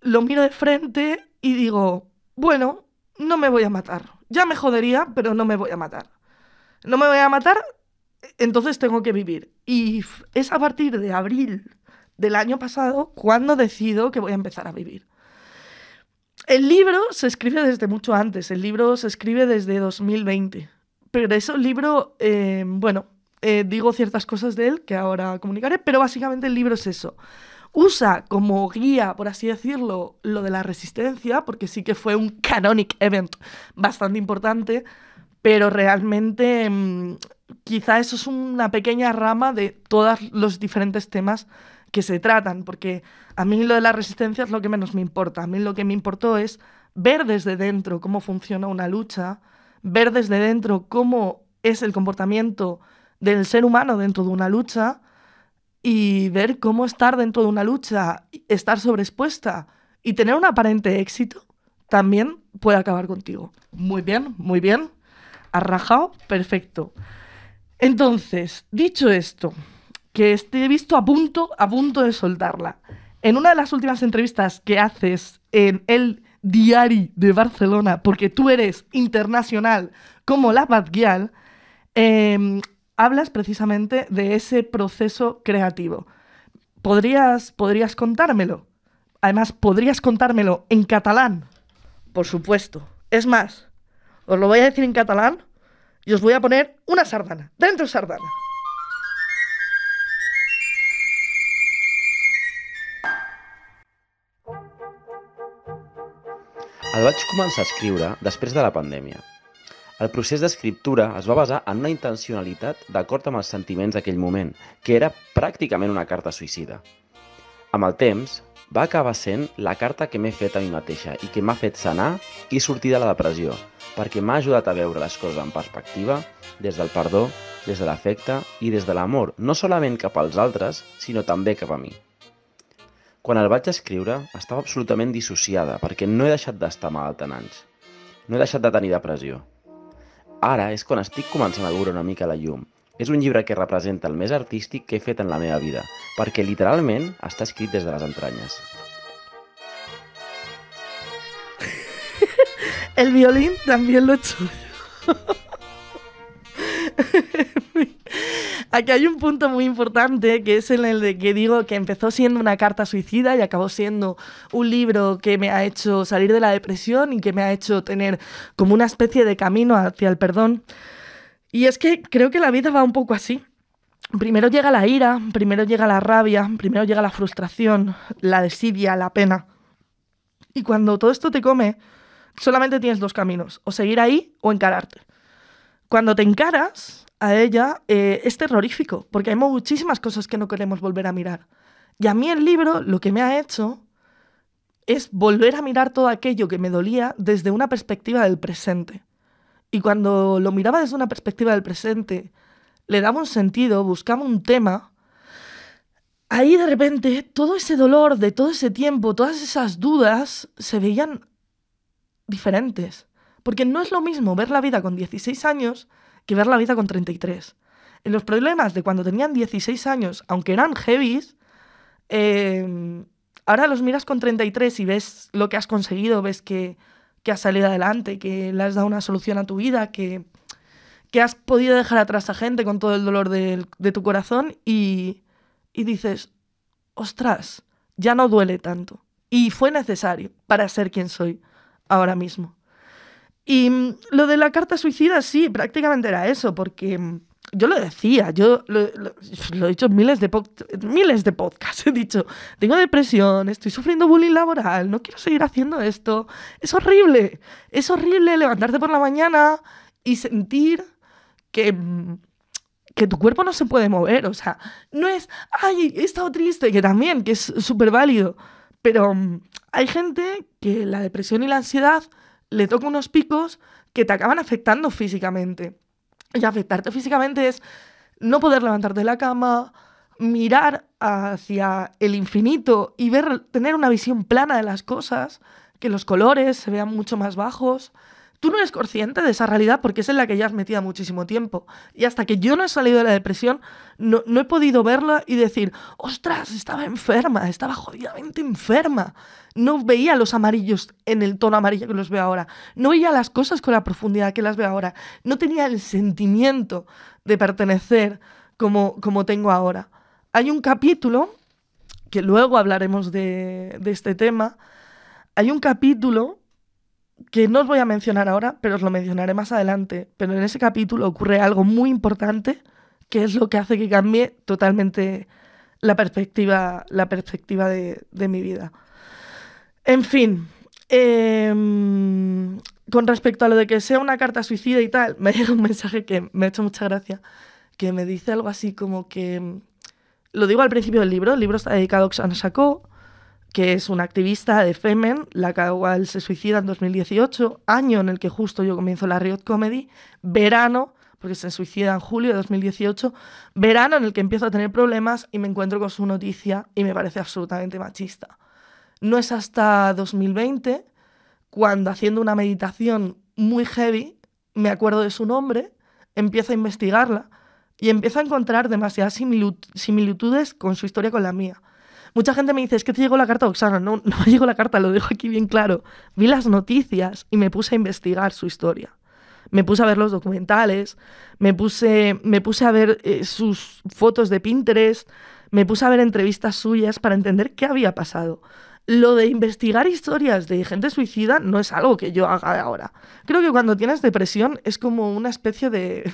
lo miro de frente y digo, bueno, no me voy a matar. Ya me jodería, pero no me voy a matar. No me voy a matar, entonces tengo que vivir. Y es a partir de abril del año pasado cuando decido que voy a empezar a vivir. El libro se escribe desde mucho antes, el libro se escribe desde 2020, pero ese libro, eh, bueno, eh, digo ciertas cosas de él que ahora comunicaré, pero básicamente el libro es eso. Usa como guía, por así decirlo, lo de la resistencia, porque sí que fue un canonic event bastante importante, pero realmente mm, quizá eso es una pequeña rama de todos los diferentes temas que se tratan, porque a mí lo de la resistencia es lo que menos me importa. A mí lo que me importó es ver desde dentro cómo funciona una lucha, ver desde dentro cómo es el comportamiento del ser humano dentro de una lucha y ver cómo estar dentro de una lucha, estar sobreexpuesta y tener un aparente éxito también puede acabar contigo. Muy bien, muy bien. Arrajado, perfecto. Entonces, dicho esto, que esté visto a punto, a punto de soltarla. En una de las últimas entrevistas que haces en el Diari de Barcelona, porque tú eres internacional como la Batguial, em, hablas precisamente de ese proceso creativo. ¿Podrías, ¿Podrías contármelo? Además, ¿podrías contármelo en catalán? Por supuesto. Es más, os lo voy a decir en catalán y os voy a poner una sardana. Dentro sardana. El vaig començar a escriure després de la pandèmia. El procés d'escriptura es va basar en una intencionalitat d'acord amb els sentiments d'aquell moment, que era pràcticament una carta suïcida. Amb el temps, va acabar sent la carta que m'he fet a mi mateixa i que m'ha fet sanar i sortir de la depressió, perquè m'ha ajudat a veure les coses en perspectiva, des del perdó, des de l'afecte i des de l'amor, no solament cap als altres, sinó també cap a mi. Quan el vaig escriure, estava absolutament dissociada perquè no he deixat d'estar malalta en anys. No he deixat de tenir depressió. Ara és quan estic començant a veure una mica la llum. És un llibre que representa el més artístic que he fet en la meva vida, perquè literalment està escrit des de les entranyes. El violín también lo he hecho. Aquí hay un punto muy importante que es en el de que digo que empezó siendo una carta suicida y acabó siendo un libro que me ha hecho salir de la depresión y que me ha hecho tener como una especie de camino hacia el perdón. Y es que creo que la vida va un poco así. Primero llega la ira, primero llega la rabia, primero llega la frustración, la desidia, la pena. Y cuando todo esto te come, solamente tienes dos caminos, o seguir ahí o encararte. Cuando te encaras, a ella eh, es terrorífico, porque hay muchísimas cosas que no queremos volver a mirar. Y a mí el libro lo que me ha hecho es volver a mirar todo aquello que me dolía desde una perspectiva del presente. Y cuando lo miraba desde una perspectiva del presente, le daba un sentido, buscaba un tema, ahí de repente todo ese dolor de todo ese tiempo, todas esas dudas se veían diferentes. Porque no es lo mismo ver la vida con 16 años que ver la vida con 33. En los problemas de cuando tenían 16 años, aunque eran heavies, em, ahora los miras con 33 y ves lo que has conseguido, ves que, has salido adelante, que le has dado una solución a tu vida, que, que has podido dejar atrás a gente con todo el dolor de, tu corazón y, y dices, ostras, ya no duele tanto. Y fue necesario para ser quien soy ahora mismo. Y mm, lo de la carta suicida, sí, prácticamente era eso, porque mm, yo lo decía, yo lo, he dicho en miles de, miles de podcasts, he dicho, tengo depresión, estoy sufriendo bullying laboral, no quiero seguir haciendo esto, es horrible, es horrible levantarte por la mañana y sentir que, mm, que tu cuerpo no se puede mover, o sea, no es, ay, he estado triste, que también, que es súper válido, pero hay gente que la depresión y la ansiedad le toca unos picos que te acaban afectando físicamente. Y afectarte físicamente es no poder levantarte de la cama, mirar hacia el infinito y ver, tener una visión plana de las cosas, que los colores se vean mucho más bajos, tú no eres consciente de esa realidad porque es en la que ya has metido muchísimo tiempo. Y hasta que yo no he salido de la depresión, no, he podido verla y decir, ostras, estaba enferma, estaba jodidamente enferma. No veía los amarillos en el tono amarillo que los veo ahora. No veía las cosas con la profundidad que las veo ahora. No tenía el sentimiento de pertenecer como, como tengo ahora. Hay un capítulo, que luego hablaremos de, de este tema, hay un capítulo que no os voy a mencionar ahora, pero os lo mencionaré más adelante, pero en ese capítulo ocurre algo muy importante que es lo que hace que cambie totalmente la perspectiva, la perspectiva de, mi vida. En fin, em, con respecto a lo de que sea una carta suicida y tal, me llega un mensaje que me ha hecho mucha gracia, que me dice algo así como que, lo digo al principio del libro, el libro está dedicado a Oxana que es una activista de Femen, la cual se suicida en 2018, año en el que justo yo comienzo la Riot Comedy, verano, porque se suicida en julio de 2018, verano en el que empiezo a tener problemas y me encuentro con su noticia y me parece absolutamente machista. No es hasta 2020 cuando haciendo una meditación muy heavy, me acuerdo de su nombre, empiezo a investigarla y empiezo a encontrar demasiadas similitudes con su historia con la mía Mucha gente me dice, es que te llegó la carta Oxana. No, no llegó la carta, lo dejo aquí bien claro. Vi las noticias y me puse a investigar su historia. Me puse a ver los documentales, me puse, me puse a ver eh, sus fotos de Pinterest, me puse a ver entrevistas suyas para entender qué había pasado lo de investigar historias de gente suicida no es algo que yo haga ahora. Creo que cuando tienes depresión es como una especie de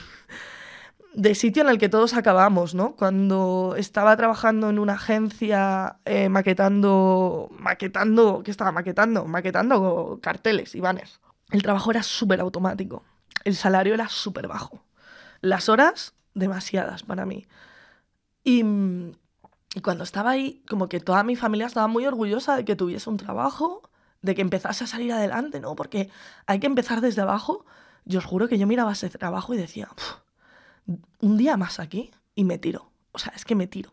de sitio en el que todos acabamos, ¿no? Cuando estaba trabajando en una agencia eh, maquetando, maquetando, ¿qué estaba maquetando? Maquetando carteles y banners. El trabajo era súper automático, el salario era súper bajo, las horas demasiadas para mí. Y, cuando estaba ahí, como que toda mi familia estaba muy orgullosa de que tuviese un trabajo, de que empezase a salir adelante, ¿no? Porque hay que empezar desde abajo. Yo os juro que yo miraba ese trabajo y decía un día más aquí y me tiro. O sea, es que me tiro.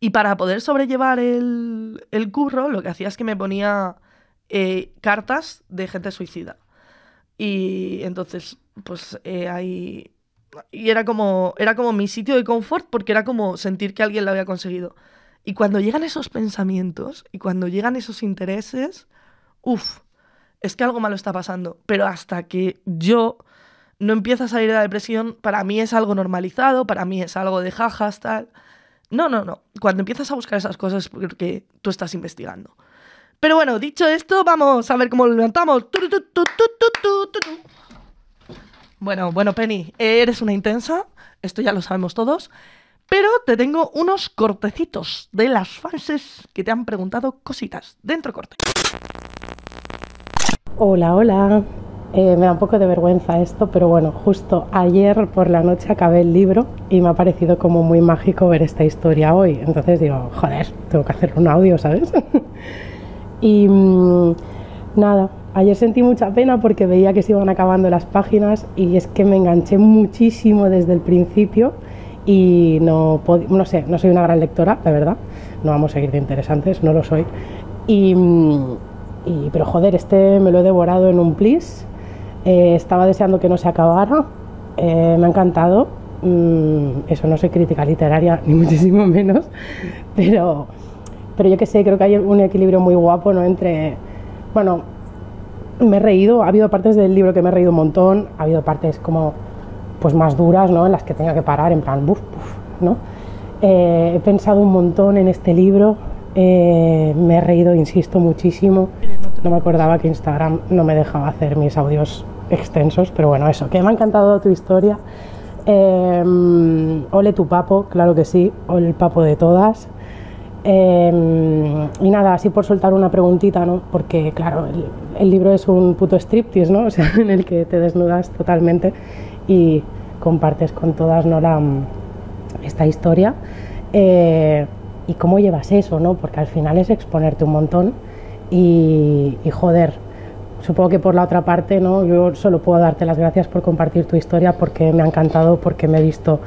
Y para poder sobrellevar el, el curro, lo que hacía es que me ponía eh, cartas de gente suicida. Y entonces, pues eh, ahí... Y era como, era como mi sitio de confort porque era como sentir que alguien lo había conseguido. Y cuando llegan esos pensamientos y cuando llegan esos intereses, uff, es que algo malo está pasando. Pero hasta que yo no empieza a salir de la depresión, para mí es algo normalizado, para mí es algo de jajas, tal. No, no, no. Cuando empiezas a buscar esas cosas es porque tú estás investigando. Pero bueno, dicho esto, vamos a ver cómo lo levantamos. Bueno, bueno, Penny, eres una intensa, esto ya lo sabemos todos, pero te tengo unos cortecitos de las fanses que te han preguntado cositas. Dentro corte. Hola, hola. Eh, me da un poco de vergüenza esto, pero bueno, justo ayer por la noche acabé el libro y me ha parecido como muy mágico ver esta historia hoy. Entonces digo, joder, tengo que hacer un audio, ¿sabes? y mm, nada, ayer sentí mucha pena porque veía que se iban acabando las páginas y es que me enganché muchísimo desde el principio y no, no sé, no soy una gran lectora, la verdad. No vamos a seguir de interesantes, no lo soy. Y, mm, y pero joder, este me lo he devorado en un plis eh, estaba deseando que no se acabara, eh, me ha encantado. Mm, eso no soy crítica literaria, ni muchísimo menos, pero, pero yo que sé, creo que hay un equilibrio muy guapo ¿no? entre. Bueno, me he reído, ha habido partes del libro que me he reído un montón, ha habido partes como pues más duras, En las que tenía que parar, en plan, buf, buf, ¿no? Eh, he pensado un montón en este libro, me he reído, insisto, muchísimo. No me acordaba que Instagram no me dejaba hacer mis audios extensos, pero bueno, eso, que me ha encantado tu historia. Em, ole tu papo, claro que sí, ole el papo de todas. Em, y nada, así por soltar una preguntita, ¿no? Porque claro, el, libro es un puto striptease, ¿no? en el que te desnudas totalmente y compartes con todas, ¿no? esta historia. Eh, y cómo llevas eso, ¿no? Porque al final es exponerte un montón y joder, Supongo que por la otra parte, ¿no? yo solo puedo darte las gracias por compartir tu historia porque me ha encantado, porque me he visto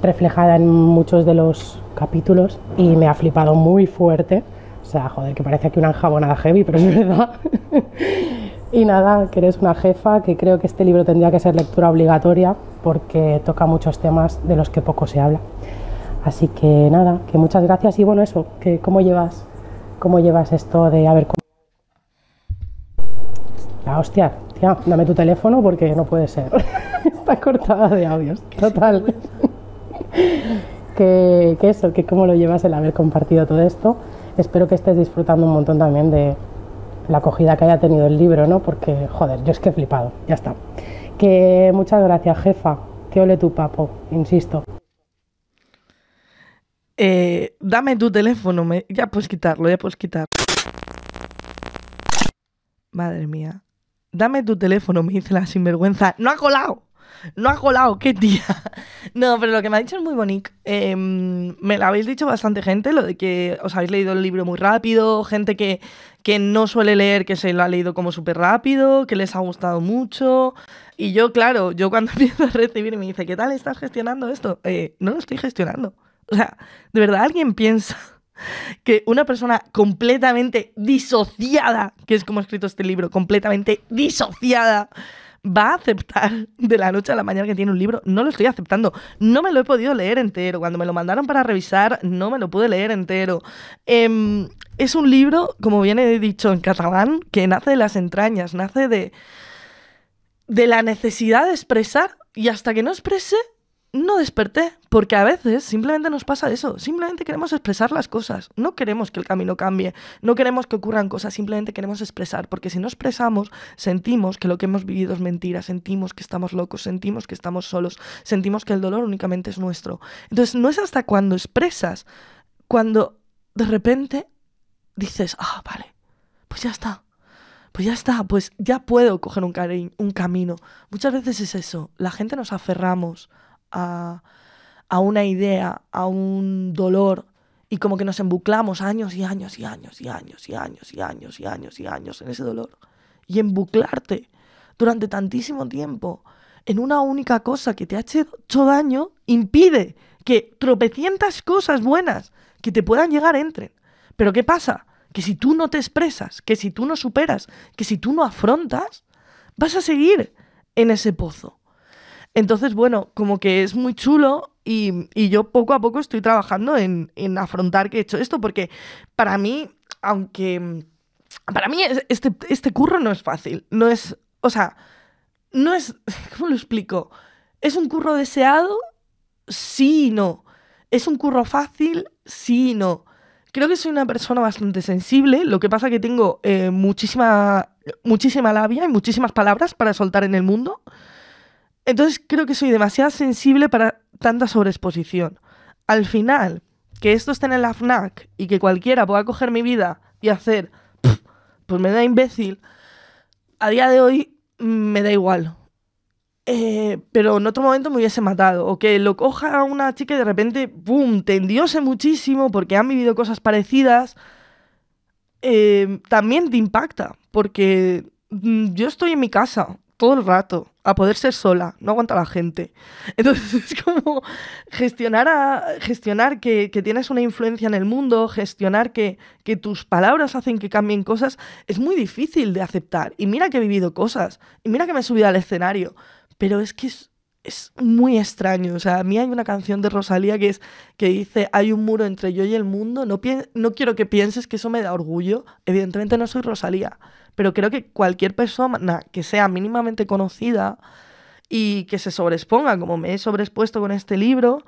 reflejada en muchos de los capítulos y me ha flipado muy fuerte. O sea, joder, que parece aquí una enjabonada heavy, pero es verdad. y nada, que eres una jefa, que creo que este libro tendría que ser lectura obligatoria porque toca muchos temas de los que poco se habla. Así que nada, que muchas gracias y bueno, eso, que cómo llevas, cómo llevas esto de haber la hostia, tía, dame tu teléfono porque no puede ser. Está cortada de audios. Total. que, eso, que cómo lo llevas el haber compartido todo esto. Espero que estés disfrutando un montón también de la acogida que haya tenido el libro, ¿no? Porque, joder, yo es que he flipado. Ya está. Que muchas gracias, jefa. Que ole tu papo, insisto. Eh, dame tu teléfono, ya puedes quitarlo, ya puedes quitarlo. Madre mía dame tu teléfono, me dice la sinvergüenza. No ha colado, no ha colado, qué tía. No, pero lo que me ha dicho es muy bonito. Em, me lo habéis dicho bastante gente, lo de que os habéis leído el libro muy rápido, gente que, que no suele leer, que se lo ha leído como súper rápido, que les ha gustado mucho. Y yo, claro, yo cuando empiezo a recibir me dice, ¿qué tal estás gestionando esto? Eh, no lo estoy gestionando. O sea, de verdad alguien piensa que una persona completamente disociada, que es como ha escrito este libro, completamente disociada, va a aceptar de la noche a la mañana que tiene un libro. No lo estoy aceptando. No me lo he podido leer entero. Cuando me lo mandaron para revisar, no me lo pude leer entero. Em, es un libro, como bien he dicho en catalán, que nace de las entrañas, nace de, de la necesidad de expresar y hasta que no exprese, no desperté, porque a veces simplemente nos pasa eso, simplemente queremos expresar las cosas, no queremos que el camino cambie, no queremos que ocurran cosas, simplemente queremos expresar, porque si no expresamos, sentimos que lo que hemos vivido es mentira, sentimos que estamos locos, sentimos que estamos solos, sentimos que el dolor únicamente es nuestro. Entonces no es hasta cuando expresas, cuando de repente dices, ah, vale, pues ya está, pues ya está, pues ya puedo coger un, un camino. Muchas veces es eso, la gente nos aferramos a, una idea, a un dolor, y como que nos embuclamos años y años y años y años y años y años y años y años en ese dolor. Y embuclarte durante tantísimo tiempo en una única cosa que te ha hecho daño impide que tropecientas cosas buenas que te puedan llegar entren. Pero ¿qué pasa? Que si tú no te expresas, que si tú no superas, que si tú no afrontas, vas a seguir en ese pozo. Entonces, bueno, como que es muy chulo y, yo poco a poco estoy trabajando en, afrontar que he hecho esto, porque para mí, aunque... Para mí este, este, curro no es fácil, no es... O sea, no es... ¿Cómo lo explico? ¿Es un curro deseado? Sí y no. ¿Es un curro fácil? Sí y no. Creo que soy una persona bastante sensible, lo que pasa que tengo eh, muchísima, muchísima labia y muchísimas palabras para soltar en el mundo. Entonces creo que soy demasiado sensible para tanta sobreexposición. Al final, que esto esté en el AFNAC y que cualquiera pueda coger mi vida y hacer, pues me da imbécil, a día de hoy mm, me da igual. Eh, pero en otro momento me hubiese matado. O que lo coja una chica y de repente, ¡boom!, tendióse muchísimo porque han vivido cosas parecidas. Eh, también te impacta, porque mm, yo estoy en mi casa, todo el rato, a poder ser sola, no aguanta la gente. Entonces es como gestionar, gestionar que, tienes una influencia en el mundo, gestionar que, tus palabras hacen que cambien cosas, es muy difícil de aceptar. Y mira que he vivido cosas, y mira que me he subido al escenario, pero es que es, muy extraño. O sea, a mí hay una canción de Rosalía que, es, que dice, hay un muro entre yo y el mundo, no, no quiero que pienses que eso me da orgullo. Evidentemente no soy Rosalía, pero creo que cualquier persona que sea mínimamente conocida y que se sobresponga, como me he sobreexpuesto con este libro,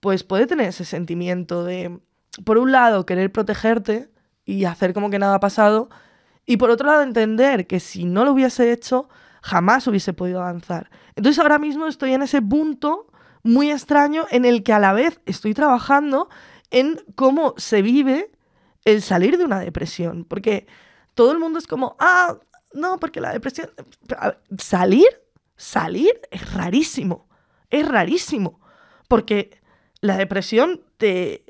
pues puede tener ese sentimiento de, por un lado, querer protegerte y hacer como que nada ha pasado, y por otro lado, entender que si no lo hubiese hecho, jamás hubiese podido avanzar. Entonces ahora mismo estoy en ese punto muy extraño en el que a la vez estoy trabajando en cómo se vive el salir de una depresión, porque todo el mundo es como, ah, no, porque la depresión, salir, salir es rarísimo, es rarísimo, porque la depresión te,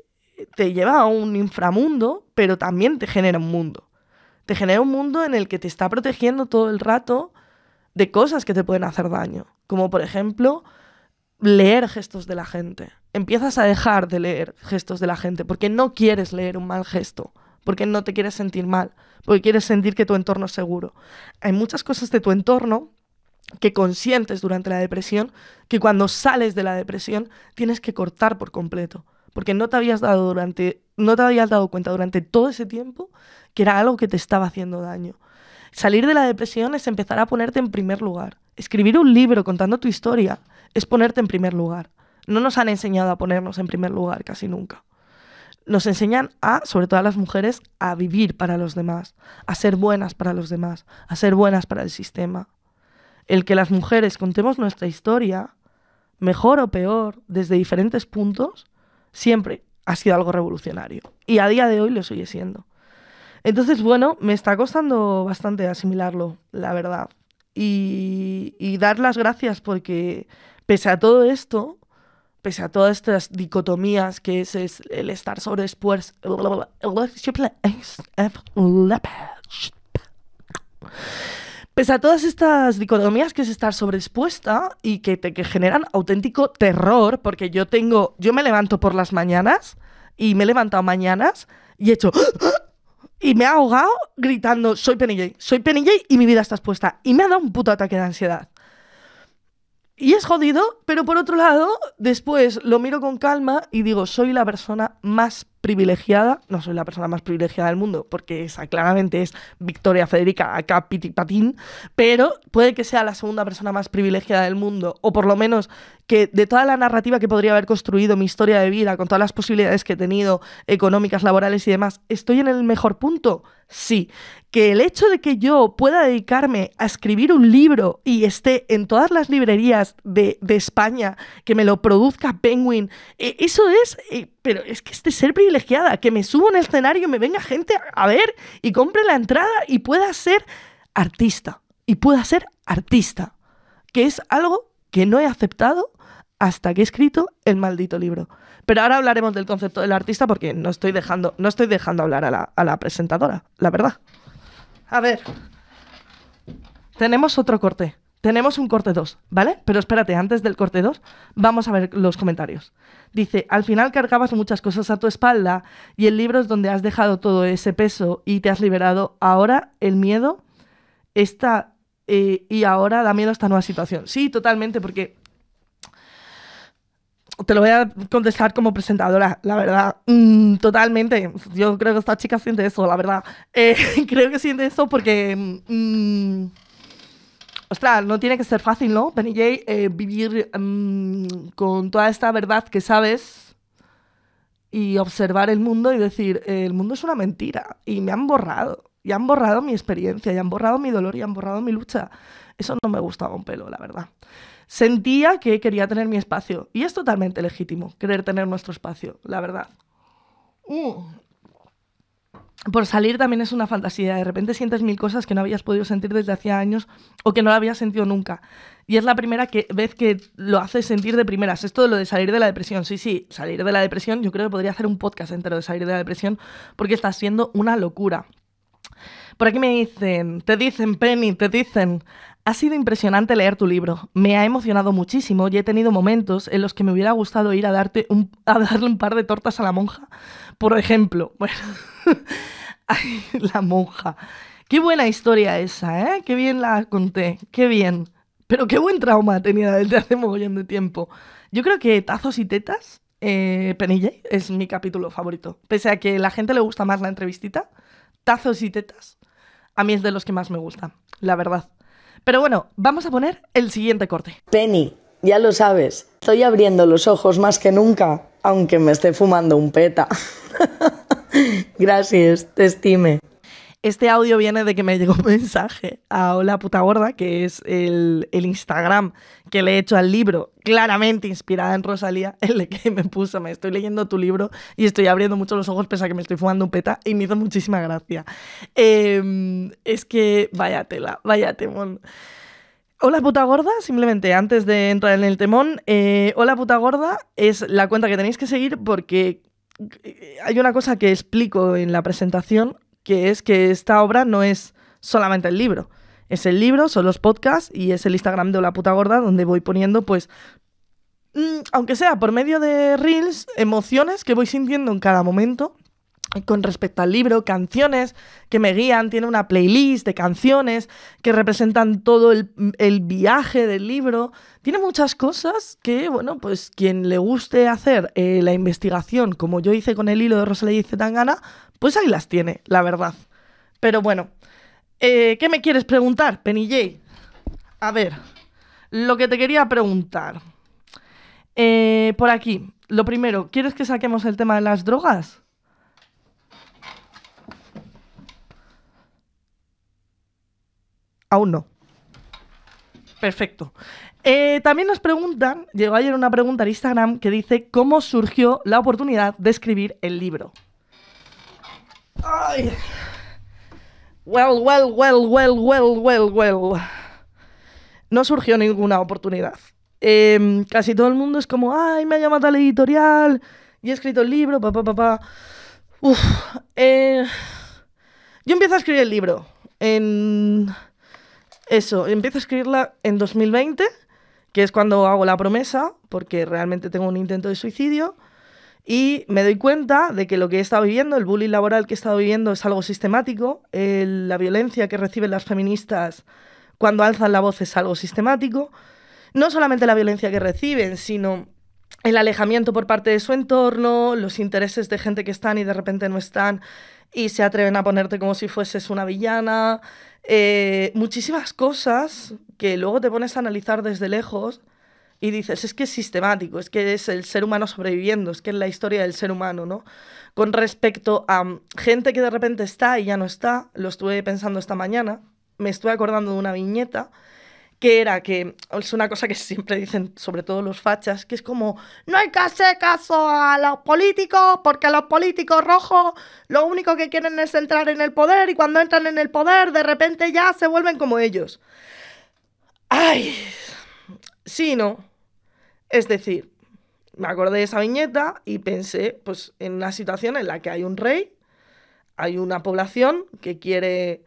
te lleva a un inframundo, pero también te genera un mundo. Te genera un mundo en el que te está protegiendo todo el rato de cosas que te pueden hacer daño, como por ejemplo leer gestos de la gente. Empiezas a dejar de leer gestos de la gente porque no quieres leer un mal gesto porque no te quieres sentir mal, porque quieres sentir que tu entorno es seguro. Hay muchas cosas de tu entorno que consientes durante la depresión, que cuando sales de la depresión tienes que cortar por completo, porque no te habías dado durante no te habías dado cuenta durante todo ese tiempo que era algo que te estaba haciendo daño. Salir de la depresión es empezar a ponerte en primer lugar. Escribir un libro contando tu historia es ponerte en primer lugar. No nos han enseñado a ponernos en primer lugar casi nunca nos enseñan a, sobre todo a las mujeres, a vivir para los demás, a ser buenas para los demás, a ser buenas para el sistema. El que las mujeres contemos nuestra historia, mejor o peor, desde diferentes puntos, siempre ha sido algo revolucionario. Y a día de hoy lo sigue siendo. Entonces, bueno, me está costando bastante asimilarlo, la verdad. Y, y dar las gracias porque, pese a todo esto, pese a todas estas dicotomías que es, el estar sobre Pese a todas estas dicotomías que es estar sobreexpuesta y que te que generan auténtico terror, porque yo tengo, yo me levanto por las mañanas y me he levantado mañanas y he hecho y me he ahogado gritando soy Penny J, soy Penny J y mi vida está expuesta y me ha dado un puto ataque de ansiedad. Y es jodido, pero por otro lado, después lo miro con calma y digo, soy la persona más privilegiada, no soy la persona más privilegiada del mundo, porque esa claramente es Victoria Federica acá Patín, pero puede que sea la segunda persona más privilegiada del mundo, o por lo menos que de toda la narrativa que podría haber construido mi historia de vida, con todas las posibilidades que he tenido, económicas, laborales y demás, estoy en el mejor punto, Sí, que el hecho de que yo pueda dedicarme a escribir un libro y esté en todas las librerías de, España, que me lo produzca Penguin, e, eso es, e, pero es que este ser privilegiada, que me suba en el escenario y me venga gente a ver y compre la entrada y pueda ser artista, y pueda ser artista, que es algo que no he aceptado hasta que he escrito el maldito libro. Pero ahora hablaremos del concepto del artista porque no estoy dejando, no estoy dejando hablar a la, presentadora, la verdad. A ver, tenemos otro corte. Tenemos un corte 2, ¿vale? Pero espérate, antes del corte 2, vamos a ver los comentarios. Dice, al final cargabas muchas cosas a tu espalda y el libro es donde has dejado todo ese peso y te has liberado. Ahora el miedo está... Eh, y ahora da miedo esta nueva situación. Sí, totalmente, porque te lo voy a contestar como presentadora, la verdad. Mm, totalmente. Yo creo que esta chica siente eso, la verdad. Eh, creo que siente eso porque. Mm, ostras, no tiene que ser fácil, ¿no? Penny J, eh, vivir mm, con toda esta verdad que sabes y observar el mundo y decir: el mundo es una mentira y me han borrado. Y han borrado mi experiencia, y han borrado mi dolor, y han borrado mi lucha. Eso no me gustaba un pelo, la verdad sentía que quería tener mi espacio. Y es totalmente legítimo querer tener nuestro espacio, la verdad. Mm. Por salir también es una fantasía. De repente sientes mil cosas que no habías podido sentir desde hacía años o que no habías sentido nunca. Y es la primera vez que lo haces sentir de primeras. Esto de lo de salir de la depresión. Sí, sí, salir de la depresión. Yo creo que podría hacer un podcast entero de salir de la depresión porque está siendo una locura. Por aquí me dicen, te dicen, Penny, te dicen, ha sido impresionante leer tu libro. Me ha emocionado muchísimo y he tenido momentos en los que me hubiera gustado ir a, darte un, a darle un par de tortas a la monja. Por ejemplo, bueno, la monja. Qué buena historia esa, ¿eh? Qué bien la conté, qué bien. Pero qué buen trauma tenía desde hace mogollón de tiempo. Yo creo que Tazos y Tetas, eh, Penille, es mi capítulo favorito. Pese a que a la gente le gusta más la entrevistita, Tazos y Tetas, a mí es de los que más me gusta, la verdad. Pero bueno, vamos a poner el siguiente corte. Penny, ya lo sabes, estoy abriendo los ojos más que nunca, aunque me esté fumando un peta. Gracias, te estime. Este audio viene de que me llegó un mensaje a Hola Puta Gorda, que es el, Instagram que le he hecho al libro, claramente inspirada en Rosalía, el que me puso, me estoy leyendo tu libro y estoy abriendo mucho los ojos pese a que me estoy fumando un peta y me hizo muchísima gracia. Em, es que vaya tela, vaya temón. Hola puta gorda, simplemente antes de entrar en el temón, eh, hola puta gorda es la cuenta que tenéis que seguir porque eh, hay una cosa que explico en la presentación que es que esta obra no es solamente el libro. Es el libro, son los podcasts y es el Instagram de la puta gorda donde voy poniendo, pues, mm, aunque sea por medio de reels, emociones que voy sintiendo en cada momento con respecto al libro, canciones que me guían, tiene una playlist de canciones que representan todo el, viaje del libro. Tiene muchas cosas que, bueno, pues quien le guste hacer eh, la investigación, como yo hice con el hilo de Rosalía y Zetangana, pues ahí las tiene, la verdad. Pero bueno, eh, ¿qué me quieres preguntar, Penny J? A ver, lo que te quería preguntar. Eh, por aquí, lo primero, ¿quieres que saquemos el tema de las drogas? Aún no. Perfecto. Eh, también nos preguntan, llegó ayer una pregunta al Instagram que dice, ¿cómo surgió la oportunidad de escribir el libro? Ay. Well, well, well, well, well, well, well. No surgió ninguna oportunidad. Em, casi todo el mundo es como, ay, me ha llamado la editorial y he escrito el libro, papá, papá. Pa, Uf. Eh, yo empiezo a escribir el libro en eso, empiezo a escribirla en 2020, que es cuando hago la promesa, porque realmente tengo un intento de suicidio, y me doy cuenta de que lo que he estado viviendo, el bullying laboral que he estado viviendo, es algo sistemático, la violencia que reciben las feministas cuando alzan la voz es algo sistemático, no solamente la violencia que reciben, sino el alejamiento por parte de su entorno, los intereses de gente que están y de repente no están y se atreven a ponerte como si fueses una villana, eh, muchísimas cosas que luego te pones a analizar desde lejos y dices, es que es sistemático, es que es el ser humano sobreviviendo, es que es la historia del ser humano, ¿no? Con respecto a gente que de repente está y ya no está, lo estuve pensando esta mañana, me estuve acordando de una viñeta que era que es una cosa que siempre dicen, sobre todo los fachas, que es como, no hay que hacer caso a los políticos, porque a los políticos rojos lo único que quieren es entrar en el poder y cuando entran en el poder de repente ya se vuelven como ellos. Ay, sí, no. Es decir, me acordé de esa viñeta y pensé pues, en una situación en la que hay un rey, hay una población que quiere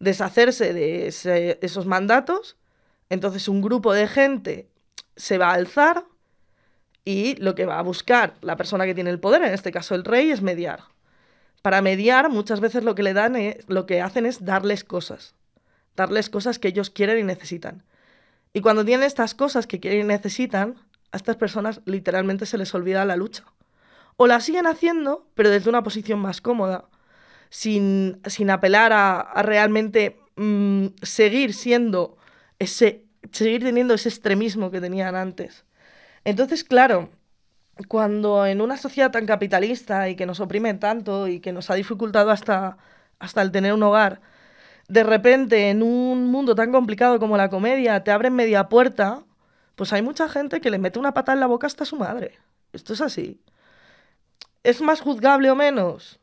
deshacerse de esos mandatos entonces un grupo de gente se va a alzar y lo que va a buscar la persona que tiene el poder, en este caso el rey, es mediar. Para mediar muchas veces lo que le dan es, lo que hacen es darles cosas, darles cosas que ellos quieren y necesitan. Y cuando tienen estas cosas que quieren y necesitan, a estas personas literalmente se les olvida la lucha. O la siguen haciendo, pero desde una posición más cómoda, sin, sin apelar a, realmente mm, seguir siendo ese, seguir teniendo ese extremismo que tenían antes. Entonces, claro, cuando en una sociedad tan capitalista y que nos oprime tanto y que nos ha dificultado hasta, hasta el tener un hogar, de repente en un mundo tan complicado como la comedia te abren media puerta, pues hay mucha gente que le mete una pata en la boca hasta su madre. Esto es así. ¿Es más juzgable o menos?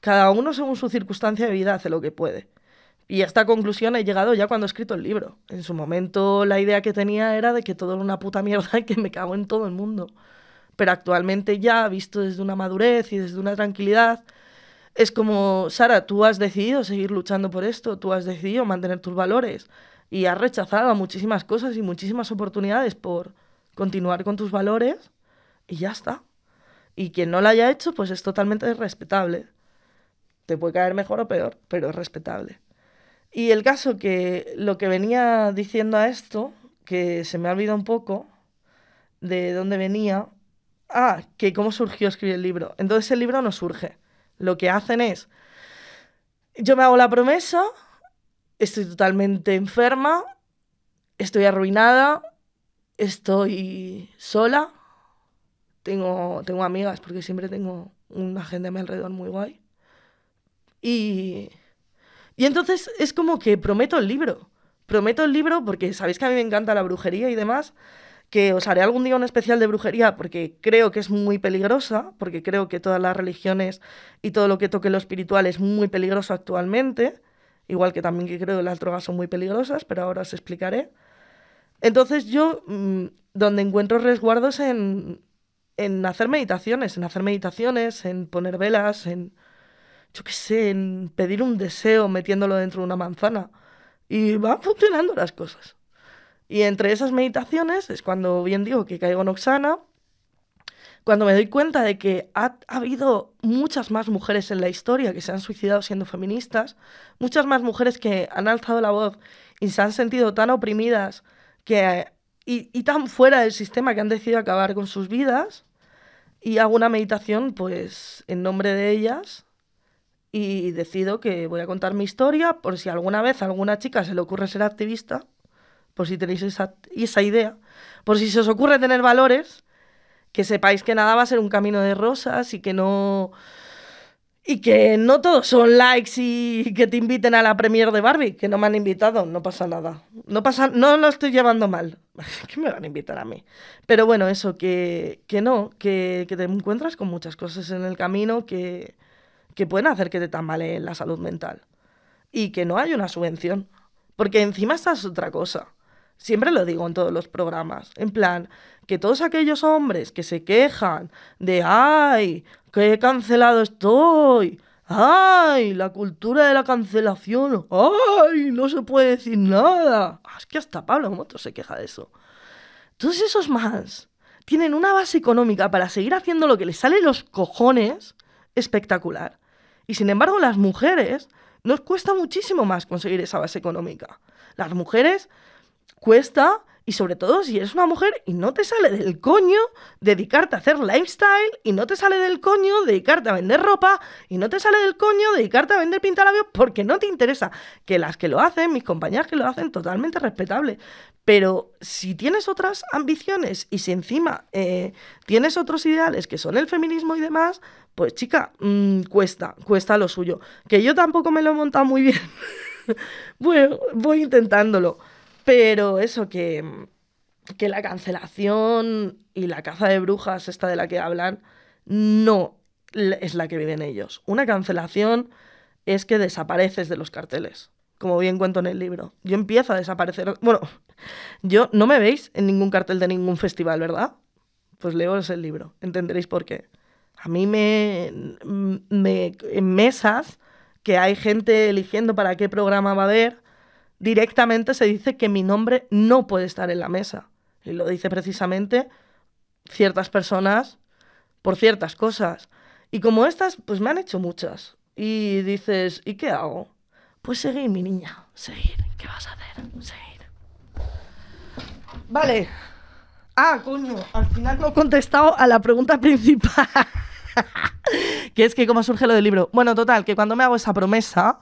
Cada uno según su circunstancia de vida hace lo que puede. Y a esta conclusión he llegado ya cuando he escrito el libro. En su momento la idea que tenía era de que todo era una puta mierda y que me cago en todo el mundo. Pero actualmente ya, visto desde una madurez y desde una tranquilidad, es como, Sara, tú has decidido seguir luchando por esto, tú has decidido mantener tus valores y has rechazado muchísimas cosas y muchísimas oportunidades por continuar con tus valores y ya está. Y quien no lo haya hecho, pues es totalmente respetable. Te puede caer mejor o peor, pero es respetable. Y el caso que lo que venía diciendo a esto, que se me ha olvidado un poco de dónde venía, ah, que cómo surgió escribir el libro. Entonces el libro no surge. Lo que hacen es, yo me hago la promesa, estoy totalmente enferma, estoy arruinada, estoy sola, tengo, tengo amigas porque siempre tengo una gente a mi alrededor muy guay. Y y entonces es como que prometo el libro. Prometo el libro porque sabéis que a mí me encanta la brujería y demás, que os haré algún día un especial de brujería porque creo que es muy peligrosa, porque creo que todas las religiones y todo lo que toque lo espiritual es muy peligroso actualmente, igual que también creo que las drogas son muy peligrosas, pero ahora os explicaré. Entonces yo mm, donde encuentro resguardos en, en hacer meditaciones, en hacer meditaciones, en poner velas, en yo qué sé, en pedir un deseo metiéndolo dentro de una manzana. Y van funcionando las cosas. Y entre esas meditaciones es cuando bien digo que caigo en Oxana, cuando me doy cuenta de que ha, habido muchas más mujeres en la historia que se han suicidado siendo feministas, muchas más mujeres que han alzado la voz y se han sentido tan oprimidas que, y, y tan fuera del sistema que han decidido acabar con sus vidas, y hago una meditación pues en nombre de ellas y decido que voy a contar mi historia por si alguna vez a alguna chica se le ocurre ser activista, por si tenéis esa, idea, por si se os ocurre tener valores, que sepáis que nada va a ser un camino de rosas y que no... Y que no todos son likes y que te inviten a la premier de Barbie, que no me han invitado, no pasa nada. No pasa, no lo estoy llevando mal. ¿qué me van a invitar a mí. Pero bueno, eso, que, que no, que te encuentras con muchas cosas en el camino, que, que pueden hacer que te tambalee la salud mental. Y que no hay una subvención. Porque encima esta es otra cosa. Siempre lo digo en todos los programas. En plan, que todos aquellos hombres que se quejan de, ay, que cancelado estoy. ¡Ay! La cultura de la cancelación. ¡Ay! No se puede decir nada. Ah, es que hasta Pablo Moto se queja de eso. Todos esos más tienen una base económica para seguir haciendo lo que les sale los cojones espectacular. Y sin embargo, las mujeres nos cuesta muchísimo más conseguir esa base económica. Las mujeres cuesta y sobre todo si eres una mujer y no te sale del coño dedicarte a hacer lifestyle, y no te sale del coño dedicarte a vender ropa, y no te sale del coño dedicarte a vender pintalabios porque no te interesa. Que las que lo hacen, mis compañeras que lo hacen, totalmente respetable. Pero si tienes otras ambiciones y si encima eh, tienes otros ideales que son el feminismo y demás, pues chica, mm, cuesta, cuesta lo suyo. Que yo tampoco me lo he montado muy bien. bueno, voy intentándolo. Pero eso que, la cancelación y la caza de brujas, esta de la que hablan, no es la que viven ellos. Una cancelación es que desapareces de los carteles, como bien cuento en el libro. Yo empiezo a desaparecer. Bueno, yo no me veis en ningún cartel de ningún festival, ¿verdad? Pues leo el libro, entenderéis por qué. A mí me, me en mesas que hay gente eligiendo para qué programa va a haber, directamente se dice que mi nombre no puede estar en la mesa. Y lo dice precisamente ciertas personas por ciertas cosas. Y como estas, pues me han hecho muchas. Y dices, ¿y qué hago? Pues seguir, mi niña, seguir. ¿Qué vas a hacer? Seguir. Vale. Ah, coño, al final no he contestado a la pregunta principal. que es que cómo surge lo del libro. Bueno, total, que cuando me hago esa promesa,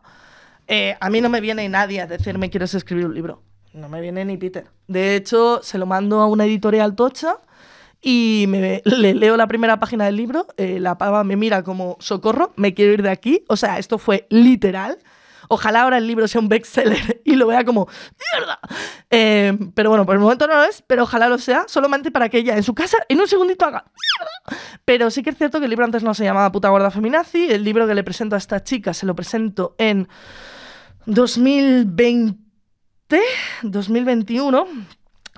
eh, a mí no me viene nadie a decirme quieres escribir un libro. No me viene ni Peter. De hecho, se lo mando a una editorial tocha y me, le leo la primera página del libro. Eh, la pava me mira como socorro, me quiero ir de aquí. O sea, esto fue literal. Ojalá ahora el libro sea un bestseller y lo vea como ¡mierda! Em, pero bueno, por el momento no lo es, pero ojalá lo sea, solamente para que ella en su casa en un segundito haga Pero sí que es cierto que el libro antes no se llamaba Puta Guarda Feminazi. El libro que le presento a esta chica se lo presento en 2020, 2021,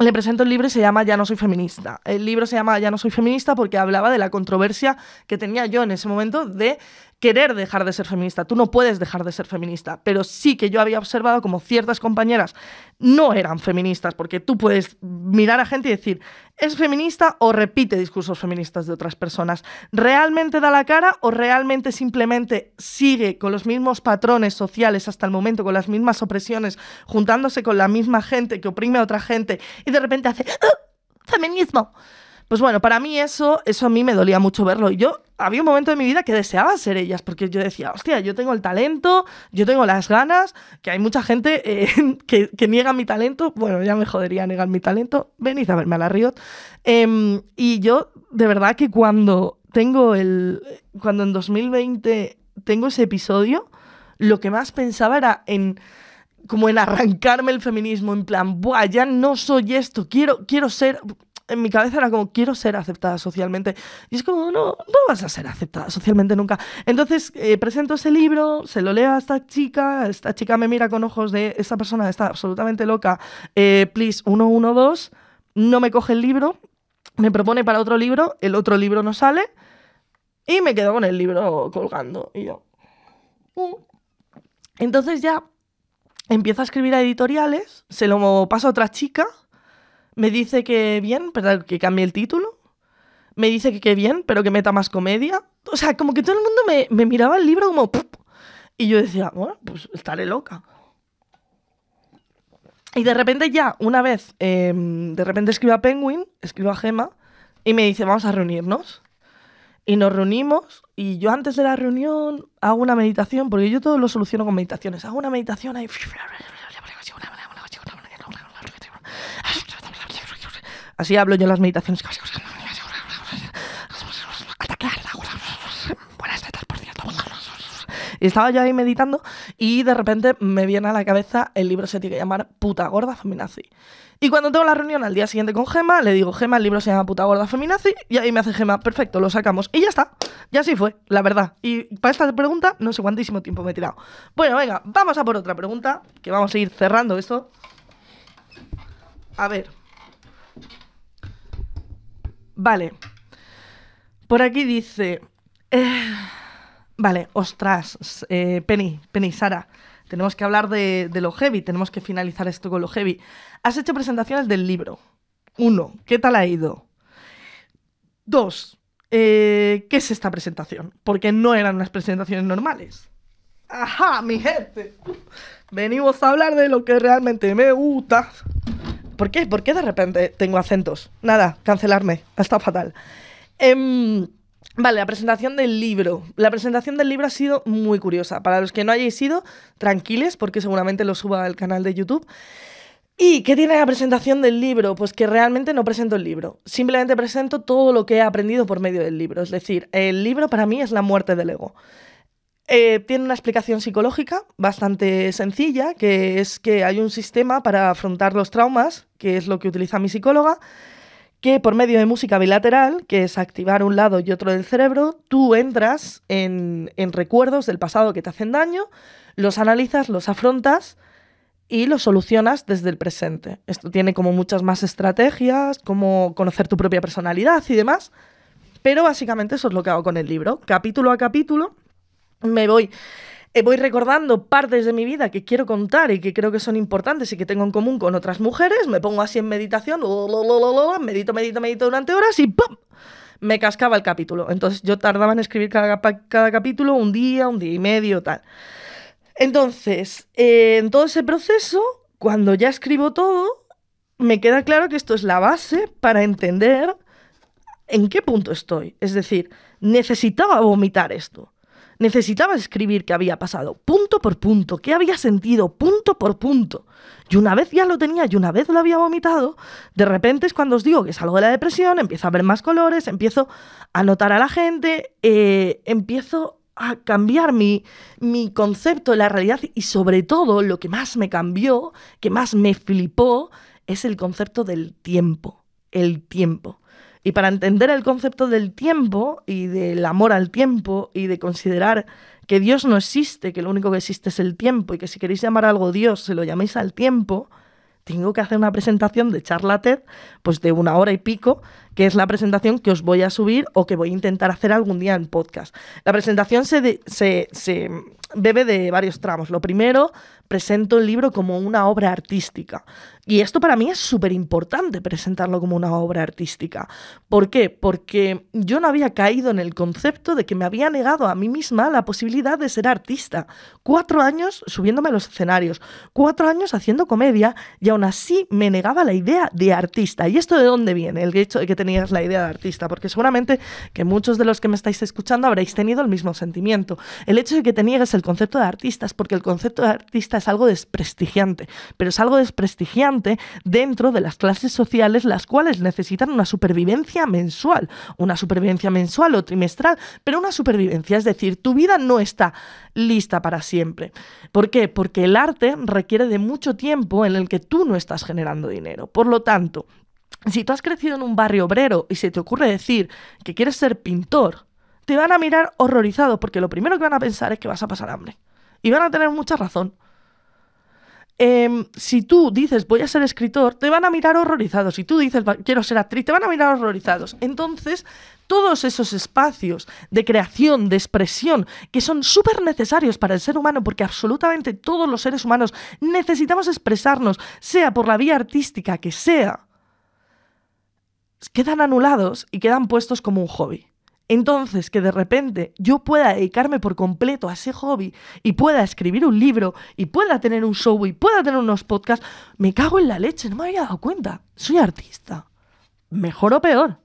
le presento el libro y se llama Ya no soy feminista. El libro se llama Ya no soy feminista porque hablaba de la controversia que tenía yo en ese momento de querer dejar de ser feminista. Tú no puedes dejar de ser feminista, pero sí que yo había observado como ciertas compañeras no eran feministas, porque tú puedes mirar a gente y decir, ¿es feminista o repite discursos feministas de otras personas? ¿Realmente da la cara o realmente simplemente sigue con los mismos patrones sociales hasta el momento, con las mismas opresiones, juntándose con la misma gente que oprime a otra gente y de repente hace, ah, feminismo? Pues bueno, para mí eso, eso a mí me dolía mucho verlo. Y yo había un momento de mi vida que deseaba ser ellas, porque yo decía, hostia, yo tengo el talento, yo tengo las ganas, que hay mucha gente eh, que, niega mi talento, bueno, ya me jodería negar mi talento, venid a verme a la Riot. Em, y yo, de verdad que cuando tengo el, cuando en 2020 tengo ese episodio, lo que más pensaba era en como en arrancarme el feminismo, en plan, buah, ya no soy esto, quiero, quiero ser, en mi cabeza era como, quiero ser aceptada socialmente. Y es como, no, no vas a ser aceptada socialmente nunca. Entonces eh, presento ese libro, se lo leo a esta chica, esta chica me mira con ojos de, esta persona está absolutamente loca, eh, please, 112, no me coge el libro, me propone para otro libro, el otro libro no sale, y me quedo con el libro colgando. Y yo... Entonces ya empiezo a escribir a editoriales, se lo paso a otra chica, me dice que bien, pero que cambie el título. Me dice que qué bien, pero que meta más comedia. O sea, como que todo el mundo me, miraba el libro como... Y yo decía, bueno, pues estaré loca. Y de repente ya, una vez, em, de repente escribo a Penguin, escribo a Gema, y me dice, vamos a reunirnos. Y nos reunimos, y yo antes de la reunión hago una meditación, porque yo todo lo soluciono con meditaciones. Hago una meditación ahí... Así hablo yo en las meditaciones. Y estaba yo ahí meditando y de repente me viene a la cabeza el libro se tiene que llamar Puta Gorda Feminazi. Y cuando tengo la reunión al día siguiente con Gema, le digo, Gema, el libro se llama Puta Gorda Feminazi, y ahí me hace Gema, perfecto, lo sacamos. Y ya está, y así fue, la verdad. Y para esta pregunta, no sé cuántísimo tiempo me he tirado. Bueno, venga, vamos a por otra pregunta, que vamos a ir cerrando esto. A ver. Vale. Por aquí dice. Eh, vale, ostras, eh, Penny, Penny, Sara. Tenemos que hablar de, lo heavy, tenemos que finalizar esto con lo heavy. Has hecho presentaciones del libro. Uno, ¿qué tal ha ido? Dos, eh, ¿qué es esta presentación? Porque no eran unas presentaciones normales. ¡Ajá, mi gente! Venimos a hablar de lo que realmente me gusta. ¿Por qué? ¿Por qué de repente tengo acentos? Nada, cancelarme. Está fatal. Em, vale, la presentación del libro. La presentación del libro ha sido muy curiosa. Para los que no hayáis sido, tranquiles, porque seguramente lo suba al canal de YouTube. ¿Y qué tiene la presentación del libro? Pues que realmente no presento el libro, simplemente presento todo lo que he aprendido por medio del libro. Es decir, el libro para mí es la muerte del ego. Eh, tiene una explicación psicológica bastante sencilla, que es que hay un sistema para afrontar los traumas, que es lo que utiliza mi psicóloga, que por medio de música bilateral, que es activar un lado y otro del cerebro, tú entras en, en recuerdos del pasado que te hacen daño, los analizas, los afrontas y los solucionas desde el presente. Esto tiene como muchas más estrategias, como conocer tu propia personalidad y demás. Pero básicamente eso es lo que hago con el libro, capítulo a capítulo me voy eh, voy recordando partes de mi vida que quiero contar y que creo que son importantes y que tengo en común con otras mujeres, me pongo así en meditación, medito, medito, medito durante horas y ¡pum! Me cascaba el capítulo. Entonces yo tardaba en escribir cada, capítulo un día, un día y medio, tal. Entonces, eh, en todo ese proceso, cuando ya escribo todo, me queda claro que esto es la base para entender en qué punto estoy. Es decir, necesitaba vomitar esto Necesitaba escribir qué había pasado, punto por punto, qué había sentido, punto por punto. Y una vez ya lo tenía y una vez lo había vomitado, de repente es cuando os digo que salgo de la depresión, empiezo a ver más colores, empiezo a notar a la gente, eh, empiezo a cambiar mi, mi concepto de la realidad y sobre todo lo que más me cambió, que más me flipó, es el concepto del tiempo. El tiempo. Y para entender el concepto del tiempo y del amor al tiempo y de considerar que Dios no existe, que lo único que existe es el tiempo y que si queréis llamar algo Dios, se lo llaméis al tiempo, tengo que hacer una presentación de charlatan pues de una hora y pico, que es la presentación que os voy a subir o que voy a intentar hacer algún día en podcast. La presentación se, se bebe de varios tramos. Lo primero, presento el libro como una obra artística. Y esto para mí es súper importante presentarlo como una obra artística. ¿Por qué? Porque yo no había caído en el concepto de que me había negado a mí misma la posibilidad de ser artista. Cuatro años subiéndome a los escenarios, cuatro años haciendo comedia y aún así me negaba la idea de artista. ¿Y esto de dónde viene? El hecho de que tenías la idea de artista. Porque seguramente que muchos de los que me estáis escuchando habréis tenido el mismo sentimiento. El hecho de que te niegues el concepto de artista es porque el concepto de artista es algo desprestigiante, pero es algo desprestigiante dentro de las clases sociales, las cuales necesitan una supervivencia mensual, una supervivencia mensual o trimestral, pero una supervivencia, es decir, tu vida no está lista para siempre. ¿Por qué? Porque el arte requiere de mucho tiempo en el que tú no estás generando dinero. Por lo tanto, si tú has crecido en un barrio obrero y se te ocurre decir que quieres ser pintor, te van a mirar horrorizado porque lo primero que van a pensar es que vas a pasar hambre. Y van a tener mucha razón. Em, si tú dices voy a ser escritor, te van a mirar horrorizados. Si tú dices quiero ser actriz, te van a mirar horrorizados. Entonces, todos esos espacios de creación, de expresión, que son súper necesarios para el ser humano, porque absolutamente todos los seres humanos necesitamos expresarnos, sea por la vía artística que sea, quedan anulados y quedan puestos como un hobby. Entonces, que de repente yo pueda dedicarme por completo a ese hobby y pueda escribir un libro y pueda tener un show y pueda tener unos podcasts, me cago en la leche, no me había dado cuenta. Soy artista. Mejor o peor,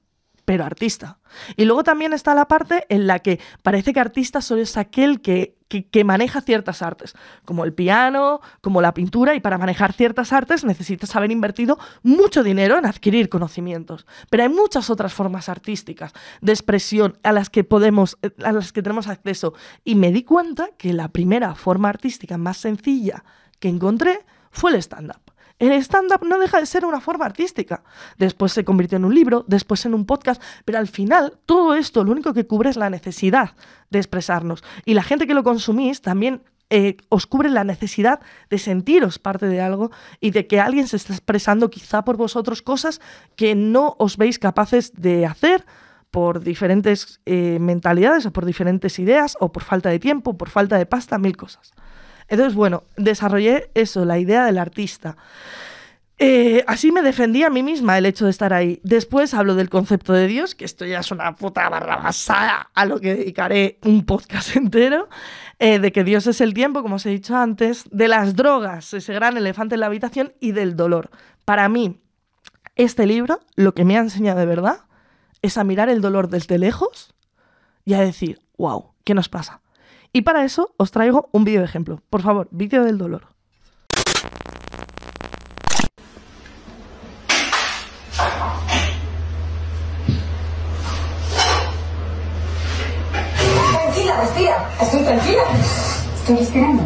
pero artista. Y luego también está la parte en la que parece que artista solo es aquel que, que, maneja ciertas artes, como el piano, como la pintura, y para manejar ciertas artes necesitas haber invertido mucho dinero en adquirir conocimientos. Pero hay muchas otras formas artísticas de expresión a las que podemos, a las que tenemos acceso. Y me di cuenta que la primera forma artística más sencilla que encontré fue el stand-up. El stand-up no deja de ser una forma artística. Después se convirtió en un libro, después en un podcast, pero al final todo esto lo único que cubre es la necesidad de expresarnos. Y la gente que lo consumís también eh, os cubre la necesidad de sentiros parte de algo y de que alguien se está expresando quizá por vosotros cosas que no os veis capaces de hacer por diferentes eh, mentalidades o por diferentes ideas o por falta de tiempo, por falta de pasta, mil cosas. Entonces, bueno, desarrollé eso, la idea del artista. Eh, así me defendí a mí misma el hecho de estar ahí. Después hablo del concepto de Dios, que esto ya es una puta basada a lo que dedicaré un podcast entero, eh, de que Dios es el tiempo, como os he dicho antes, de las drogas, ese gran elefante en la habitación, y del dolor. Para mí, este libro lo que me ha enseñado de verdad es a mirar el dolor desde lejos y a decir, wow, ¿qué nos pasa? Y para eso os traigo un vídeo de ejemplo. Por favor, vídeo del dolor. Tranquila, respira. Estoy tranquila. Estoy respirando.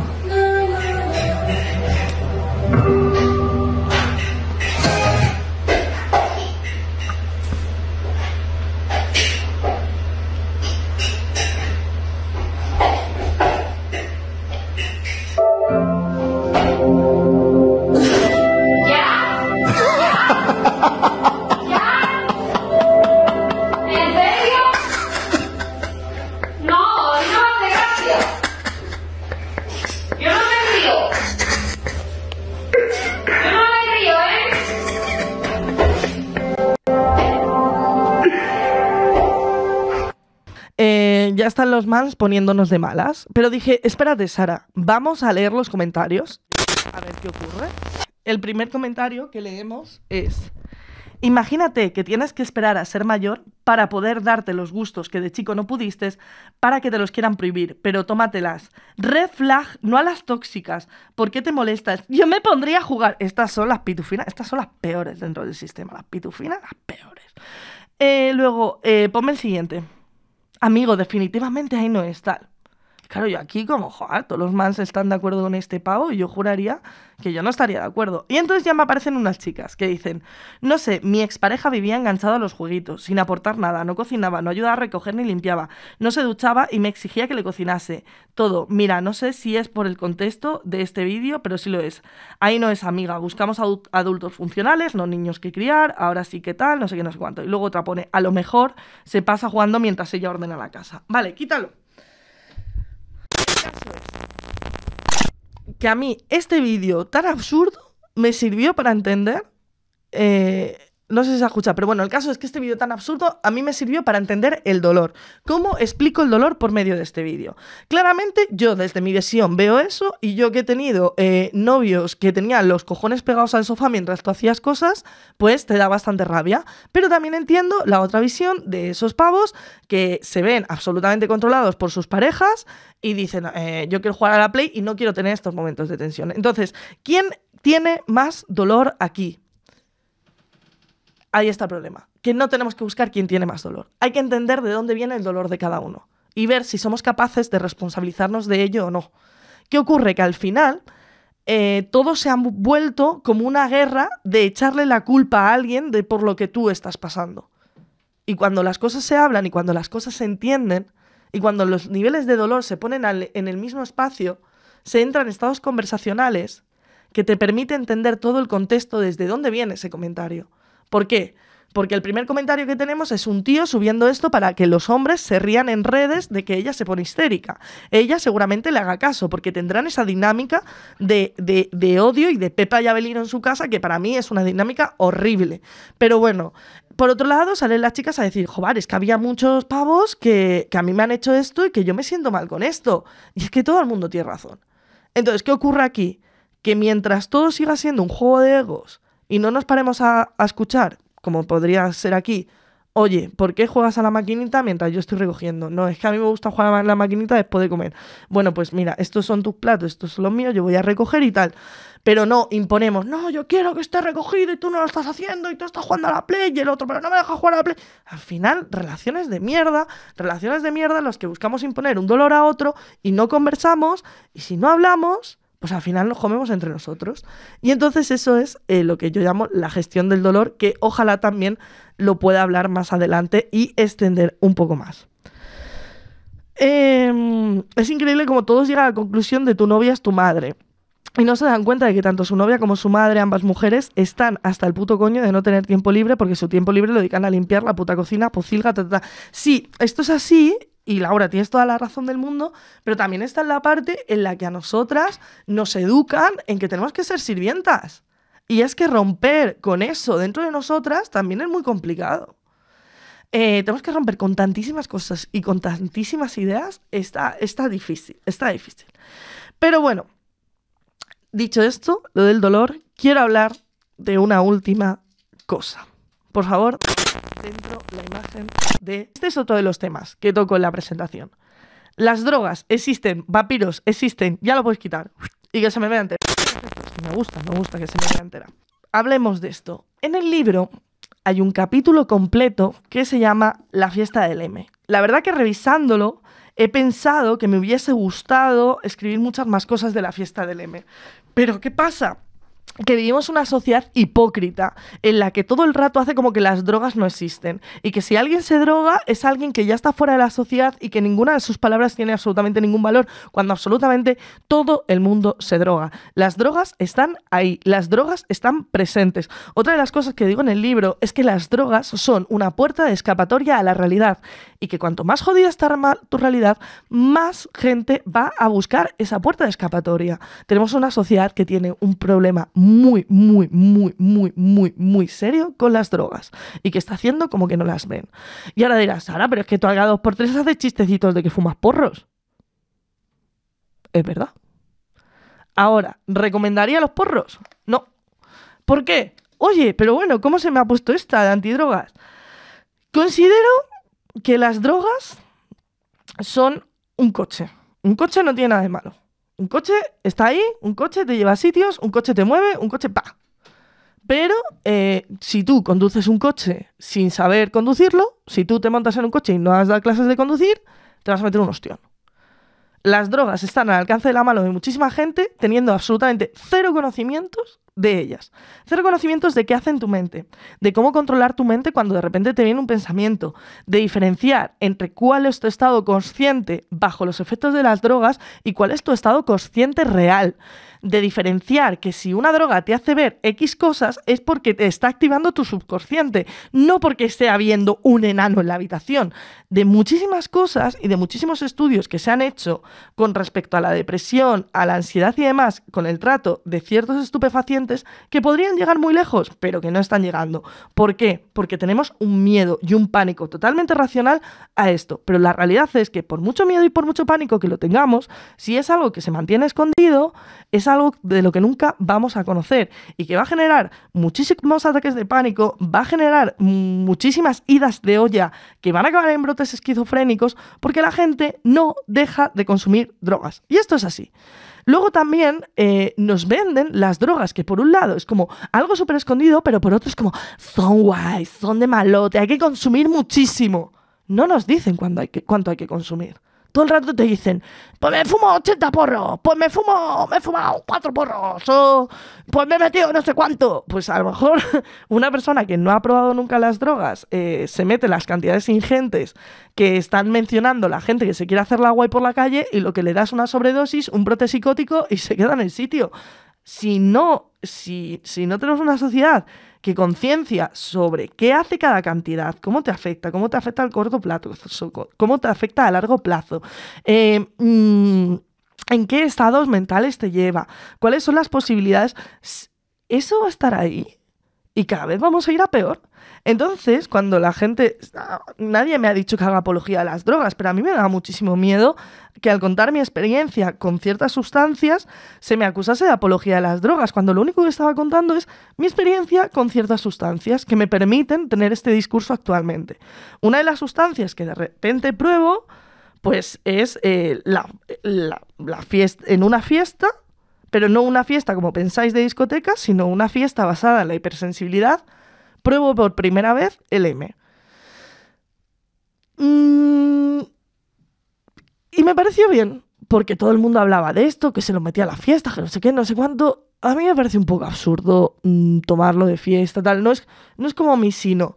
poniéndonos de malas. Pero dije, espérate, Sara, vamos a leer los comentarios. A ver qué ocurre. El primer comentario que leemos es, imagínate que tienes que esperar a ser mayor para poder darte los gustos que de chico no pudiste para que te los quieran prohibir, pero tómatelas. Red flag, no a las tóxicas. ¿Por qué te molestas? Yo me pondría a jugar. Estas son las pitufinas, estas son las peores dentro del sistema. Las pitufinas, las peores. Eh, luego, eh, ponme el siguiente. Amigo, definitivamente ahí no tal. Claro, yo aquí como, joder, todos los mans están de acuerdo con este pavo y yo juraría que yo no estaría de acuerdo. Y entonces ya me aparecen unas chicas que dicen, no sé, mi expareja vivía enganchado a los jueguitos, sin aportar nada, no cocinaba, no ayudaba a recoger ni limpiaba, no se duchaba y me exigía que le cocinase. Todo, mira, no sé si es por el contexto de este vídeo, pero sí lo es. Ahí no es amiga, buscamos adultos funcionales, no niños que criar, ahora sí que tal, no sé qué, no sé cuánto. Y luego otra pone, a lo mejor se pasa jugando mientras ella ordena la casa. Vale, quítalo. que a mí este vídeo tan absurdo me sirvió para entender eh, no sé si se escucha, pero bueno, el caso es que este vídeo tan absurdo a mí me sirvió para entender el dolor. ¿Cómo explico el dolor por medio de este vídeo? Claramente yo desde mi visión veo eso y yo que he tenido eh, novios que tenían los cojones pegados al sofá mientras tú hacías cosas, pues te da bastante rabia. Pero también entiendo la otra visión de esos pavos que se ven absolutamente controlados por sus parejas y dicen, eh, yo quiero jugar a la Play y no quiero tener estos momentos de tensión. Entonces, ¿quién tiene más dolor aquí? Ahí está el problema, que no tenemos que buscar quién tiene más dolor. Hay que entender de dónde viene el dolor de cada uno y ver si somos capaces de responsabilizarnos de ello o no. ¿Qué ocurre? Que al final eh, todo se ha vuelto como una guerra de echarle la culpa a alguien de por lo que tú estás pasando. Y cuando las cosas se hablan y cuando las cosas se entienden y cuando los niveles de dolor se ponen en el mismo espacio, se entran estados conversacionales que te permiten entender todo el contexto desde dónde viene ese comentario ¿Por qué? Porque el primer comentario que tenemos es un tío subiendo esto para que los hombres se rían en redes de que ella se pone histérica. Ella seguramente le haga caso, porque tendrán esa dinámica de, de, odio y de Pepa y Abelino en su casa, que para mí es una dinámica horrible. Pero bueno, por otro lado, salen las chicas a decir, joder, es que había muchos pavos que, que a mí me han hecho esto y que yo me siento mal con esto. Y es que todo el mundo tiene razón. Entonces, ¿qué ocurre aquí? Que mientras todo siga siendo un juego de egos, y no nos paremos a, escuchar, como podría ser aquí, oye, ¿por qué juegas a la maquinita mientras yo estoy recogiendo? No, es que a mí me gusta jugar a la maquinita después de comer. Bueno, pues mira, estos son tus platos, estos son los míos, yo voy a recoger y tal. Pero no, imponemos, no, yo quiero que esté recogido y tú no lo estás haciendo y tú estás jugando a la Play y el otro, pero no me deja jugar a la Play. Al final, relaciones de mierda, relaciones de mierda en las que buscamos imponer un dolor a otro y no conversamos y si no hablamos, pues al final nos comemos entre nosotros. Y entonces eso es eh, lo que yo llamo la gestión del dolor, que ojalá también lo pueda hablar más adelante y extender un poco más. Em, es increíble como todos llegan a la conclusión de tu novia es tu madre. Y no se dan cuenta de que tanto su novia como su madre, ambas mujeres, están hasta el puto coño de no tener tiempo libre porque su tiempo libre lo dedican a limpiar la puta cocina, pocilga, ta, ta, Sí, esto es así y Laura, tienes toda la razón del mundo, pero también está en la parte en la que a nosotras nos educan en que tenemos que ser sirvientas. Y es que romper con eso dentro de nosotras también es muy complicado. Eh, tenemos que romper con tantísimas cosas y con tantísimas ideas, está, está difícil, está difícil. Pero bueno, dicho esto, lo del dolor, quiero hablar de una última cosa. Por favor, dentro la imagen de... Este es otro de los temas que toco en la presentación. Las drogas existen, vampiros existen, ya lo puedes quitar. Y que se me vea entera. Me gusta, me gusta que se me vea entera. Hablemos de esto. En el libro hay un capítulo completo que se llama La fiesta del M. La verdad que revisándolo he pensado que me hubiese gustado escribir muchas más cosas de la fiesta del M. Pero ¿qué pasa? que vivimos una sociedad hipócrita en la que todo el rato hace como que las drogas no existen y que si alguien se droga es alguien que ya está fuera de la sociedad y que ninguna de sus palabras tiene absolutamente ningún valor cuando absolutamente todo el mundo se droga. Las drogas están ahí, las drogas están presentes. Otra de las cosas que digo en el libro es que las drogas son una puerta de escapatoria a la realidad y que cuanto más jodida está tu realidad, más gente va a buscar esa puerta de escapatoria. Tenemos una sociedad que tiene un problema muy muy, muy, muy, muy, muy, muy serio con las drogas y que está haciendo como que no las ven. Y ahora dirás, Sara, pero es que tú alga dos por tres hace chistecitos de que fumas porros. Es verdad. Ahora, ¿recomendaría los porros? No. ¿Por qué? Oye, pero bueno, ¿cómo se me ha puesto esta de antidrogas? Considero que las drogas son un coche. Un coche no tiene nada de malo. Un coche está ahí, un coche te lleva a sitios, un coche te mueve, un coche pa. Pero eh, si tú conduces un coche sin saber conducirlo, si tú te montas en un coche y no has dado clases de conducir, te vas a meter un ostión. Las drogas están al alcance de la mano de muchísima gente teniendo absolutamente cero conocimientos de ellas. Hacer conocimientos de qué hace en tu mente, de cómo controlar tu mente cuando de repente te viene un pensamiento, de diferenciar entre cuál es tu estado consciente bajo los efectos de las drogas y cuál es tu estado consciente real, de diferenciar que si una droga te hace ver X cosas es porque te está activando tu subconsciente, no porque esté habiendo un enano en la habitación, de muchísimas cosas y de muchísimos estudios que se han hecho con respecto a la depresión, a la ansiedad y demás, con el trato de ciertos estupefacientes, que podrían llegar muy lejos, pero que no están llegando. ¿Por qué? Porque tenemos un miedo y un pánico totalmente racional a esto. Pero la realidad es que por mucho miedo y por mucho pánico que lo tengamos, si es algo que se mantiene escondido, es algo de lo que nunca vamos a conocer y que va a generar muchísimos ataques de pánico, va a generar muchísimas idas de olla que van a acabar en brotes esquizofrénicos porque la gente no deja de consumir drogas. Y esto es así. Luego también eh, nos venden las drogas, que por un lado es como algo súper escondido, pero por otro es como son guays, son de malote, hay que consumir muchísimo. No nos dicen hay que, cuánto hay que consumir. Todo el rato te dicen, pues me fumo 80 porros, pues me fumo, me he fumado 4 porros, o pues me he metido no sé cuánto. Pues a lo mejor una persona que no ha probado nunca las drogas eh, se mete las cantidades ingentes que están mencionando la gente que se quiere hacer la guay por la calle y lo que le das una sobredosis, un brote psicótico y se queda en el sitio. Si no, si, si no tenemos una sociedad que conciencia sobre qué hace cada cantidad, cómo te afecta, cómo te afecta al corto plazo, cómo te afecta a largo plazo. Eh, mm, ¿En qué estados mentales te lleva? ¿Cuáles son las posibilidades? Eso va a estar ahí y cada vez vamos a ir a peor. Entonces, cuando la gente, nadie me ha dicho que haga apología a las drogas, pero a mí me da muchísimo miedo que al contar mi experiencia con ciertas sustancias se me acusase de apología a las drogas, cuando lo único que estaba contando es mi experiencia con ciertas sustancias que me permiten tener este discurso actualmente. Una de las sustancias que de repente pruebo, pues es eh, la, fiesta, en una fiesta pero no una fiesta como pensáis de discoteca, sino una fiesta basada en la hipersensibilidad Pruebo por primera vez el M. Mm, y me pareció bien, porque todo el mundo hablaba de esto, que se lo metía a la fiesta, que no sé qué, no sé cuánto. A mí me parece un poco absurdo mm, tomarlo de fiesta, tal. No es, no es como mi sino.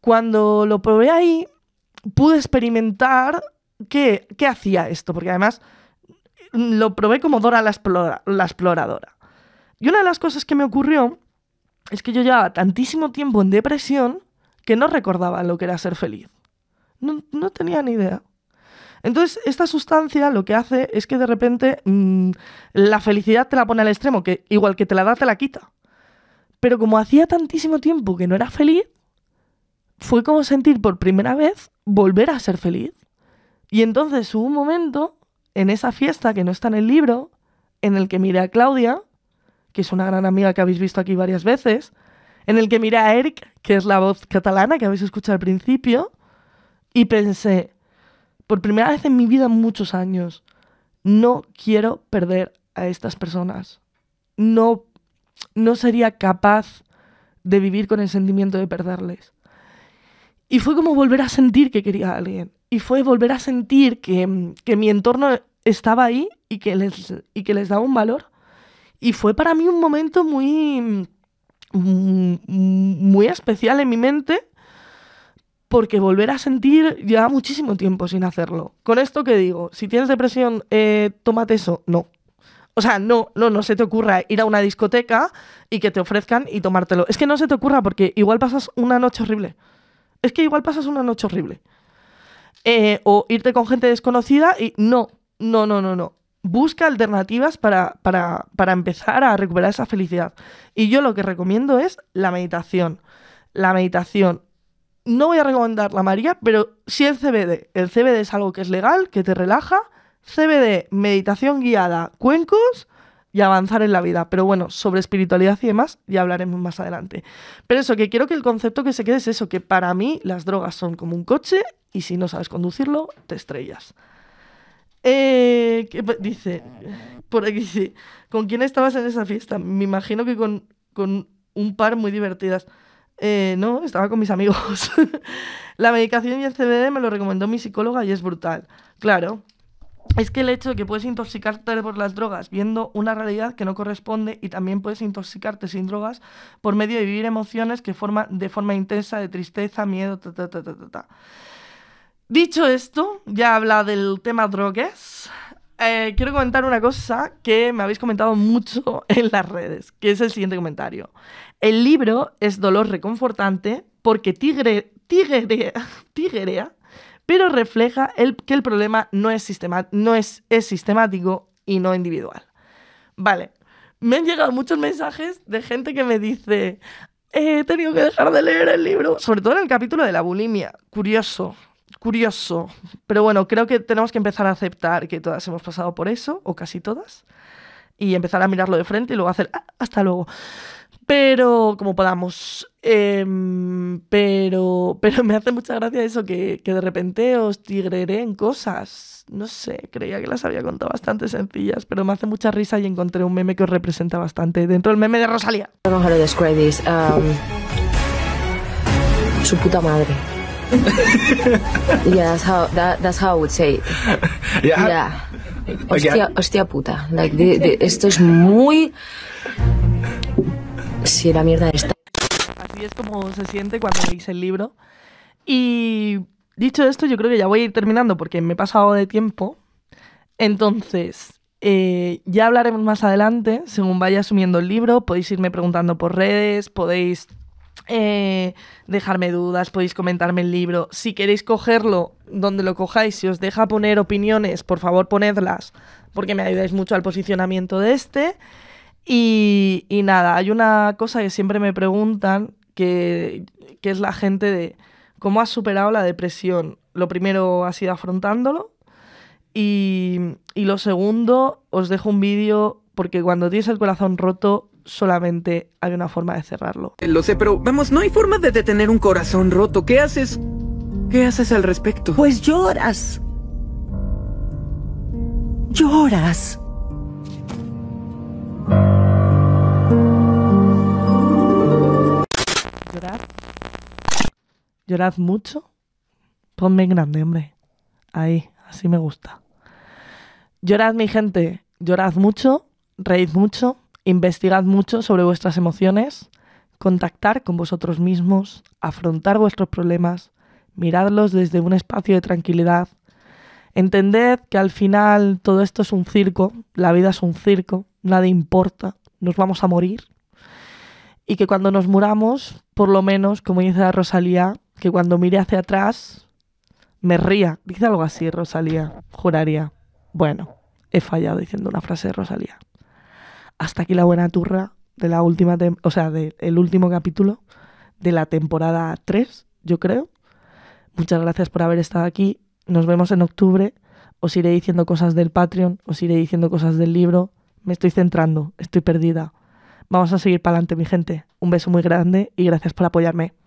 Cuando lo probé ahí, pude experimentar qué, qué hacía esto, porque además mm, lo probé como Dora la exploradora. Y una de las cosas que me ocurrió es que yo llevaba tantísimo tiempo en depresión que no recordaba lo que era ser feliz. No, tenía ni idea. Entonces, esta sustancia lo que hace es que de repente mm, la felicidad te la pone al extremo, que igual que te la da, te la quita. Pero como hacía tantísimo tiempo que no era feliz, fue como sentir por primera vez volver a ser feliz. Y entonces hubo un momento en esa fiesta que no está en el libro, en el que miré a Claudia que es una gran amiga que habéis visto aquí varias veces, en el que miré a Eric, que es la voz catalana que habéis escuchado al principio, y pensé, por primera vez en mi vida muchos años, no quiero perder a estas personas. No, no sería capaz de vivir con el sentimiento de perderles. Y fue como volver a sentir que quería a alguien. Y fue volver a sentir que, que mi entorno estaba ahí y que, les, y que les daba un valor y fue para mí un momento muy, mm, mm, muy especial en mi mente porque volver a sentir lleva muchísimo tiempo sin hacerlo. Con esto que digo, si tienes depresión, eh, tómate eso. No. O sea, no, no, no se te ocurra ir a una discoteca y que te ofrezcan y tomártelo. Es que no se te ocurra porque igual pasas una noche horrible. Es que igual pasas una noche horrible. Eh, o irte con gente desconocida y no, no, no, no, no busca alternativas para, empezar a recuperar esa felicidad. Y yo lo que recomiendo es la meditación. La meditación. No voy a recomendar la María, pero sí el CBD. El CBD es algo que es legal, que te relaja. CBD, meditación guiada, cuencos y avanzar en la vida. Pero bueno, sobre espiritualidad y demás ya hablaremos más adelante. Pero eso, que quiero que el concepto que se quede es eso, que para mí las drogas son como un coche y si no sabes conducirlo, te estrellas. Eh, ¿qué dice, por aquí sí, ¿con quién estabas en esa fiesta? Me imagino que con, un par muy divertidas. Eh, no, estaba con mis amigos. la medicación y el CBD me lo recomendó mi psicóloga y es brutal. Claro, es que el hecho de que puedes intoxicarte por las drogas viendo una realidad que no corresponde y también puedes intoxicarte sin drogas por medio de vivir emociones que forman de forma intensa de tristeza, miedo, ta, ta, ta, ta, ta. ta. Dicho esto, ya habla del tema drogas. Eh, quiero comentar una cosa que me habéis comentado mucho en las redes, que es el siguiente comentario. El libro es dolor reconfortante porque tigre, tigre, tigrea, pero refleja el, que el problema no, es, es sistemático y no individual. Vale, me han llegado muchos mensajes de gente que me dice, eh, he tenido que dejar de leer el libro, sobre todo en el capítulo de la bulimia. Curioso, curioso, pero bueno, creo que tenemos que empezar a aceptar que todas hemos pasado por eso, o casi todas, y empezar a mirarlo de frente y luego hacer ah, hasta luego. Pero como podamos. Em, pero, pero me hace mucha gracia eso, que, de repente os tigreré en cosas. No sé, creía que las había contado bastante sencillas, pero me hace mucha risa y encontré un meme que os representa bastante. Dentro del meme de Rosalía. No su puta madre. yeah, that's how that, that's how I Hostia, puta. Like, esto es muy. Sí, la mierda está. Así es como se siente cuando leéis el libro. Y dicho esto, yo creo que ya voy a ir terminando porque me he pasado de tiempo. Entonces, eh, ya hablaremos más adelante, según vaya asumiendo el libro, podéis irme preguntando por redes, podéis eh, dejarme dudas, podéis comentarme el libro. Si queréis cogerlo, donde lo cojáis, si os deja poner opiniones, por favor ponedlas, porque me ayudáis mucho al posicionamiento de este. Y, y nada, hay una cosa que siempre me preguntan, que, es la gente de cómo has superado la depresión. Lo primero ha sido afrontándolo. Y, y lo segundo, os dejo un vídeo porque cuando tienes el corazón roto solamente hay una forma de cerrarlo. Eh, lo sé, pero vamos, no hay forma de detener un corazón roto. ¿Qué haces? ¿Qué haces al respecto? Pues lloras. Lloras. Llorad. Llorad mucho. Ponme en grande, hombre. Ahí, así me gusta. Llorad, mi gente. Llorad mucho. Reíd mucho Investigad mucho sobre vuestras emociones, contactar con vosotros mismos, afrontar vuestros problemas, miradlos desde un espacio de tranquilidad. Entended que al final todo esto es un circo, la vida es un circo, nada importa, nos vamos a morir. Y que cuando nos muramos, por lo menos, como dice Rosalía, que cuando mire hacia atrás, me ría. Dice algo así, Rosalía, juraría. Bueno, he fallado diciendo una frase de Rosalía hasta aquí la buena turra de la última, o sea, del último capítulo de la temporada 3, yo creo. Muchas gracias por haber estado aquí. Nos vemos en octubre. Os iré diciendo cosas del Patreon, os iré diciendo cosas del libro. Me estoy centrando, estoy perdida. Vamos a seguir para adelante, mi gente. Un beso muy grande y gracias por apoyarme.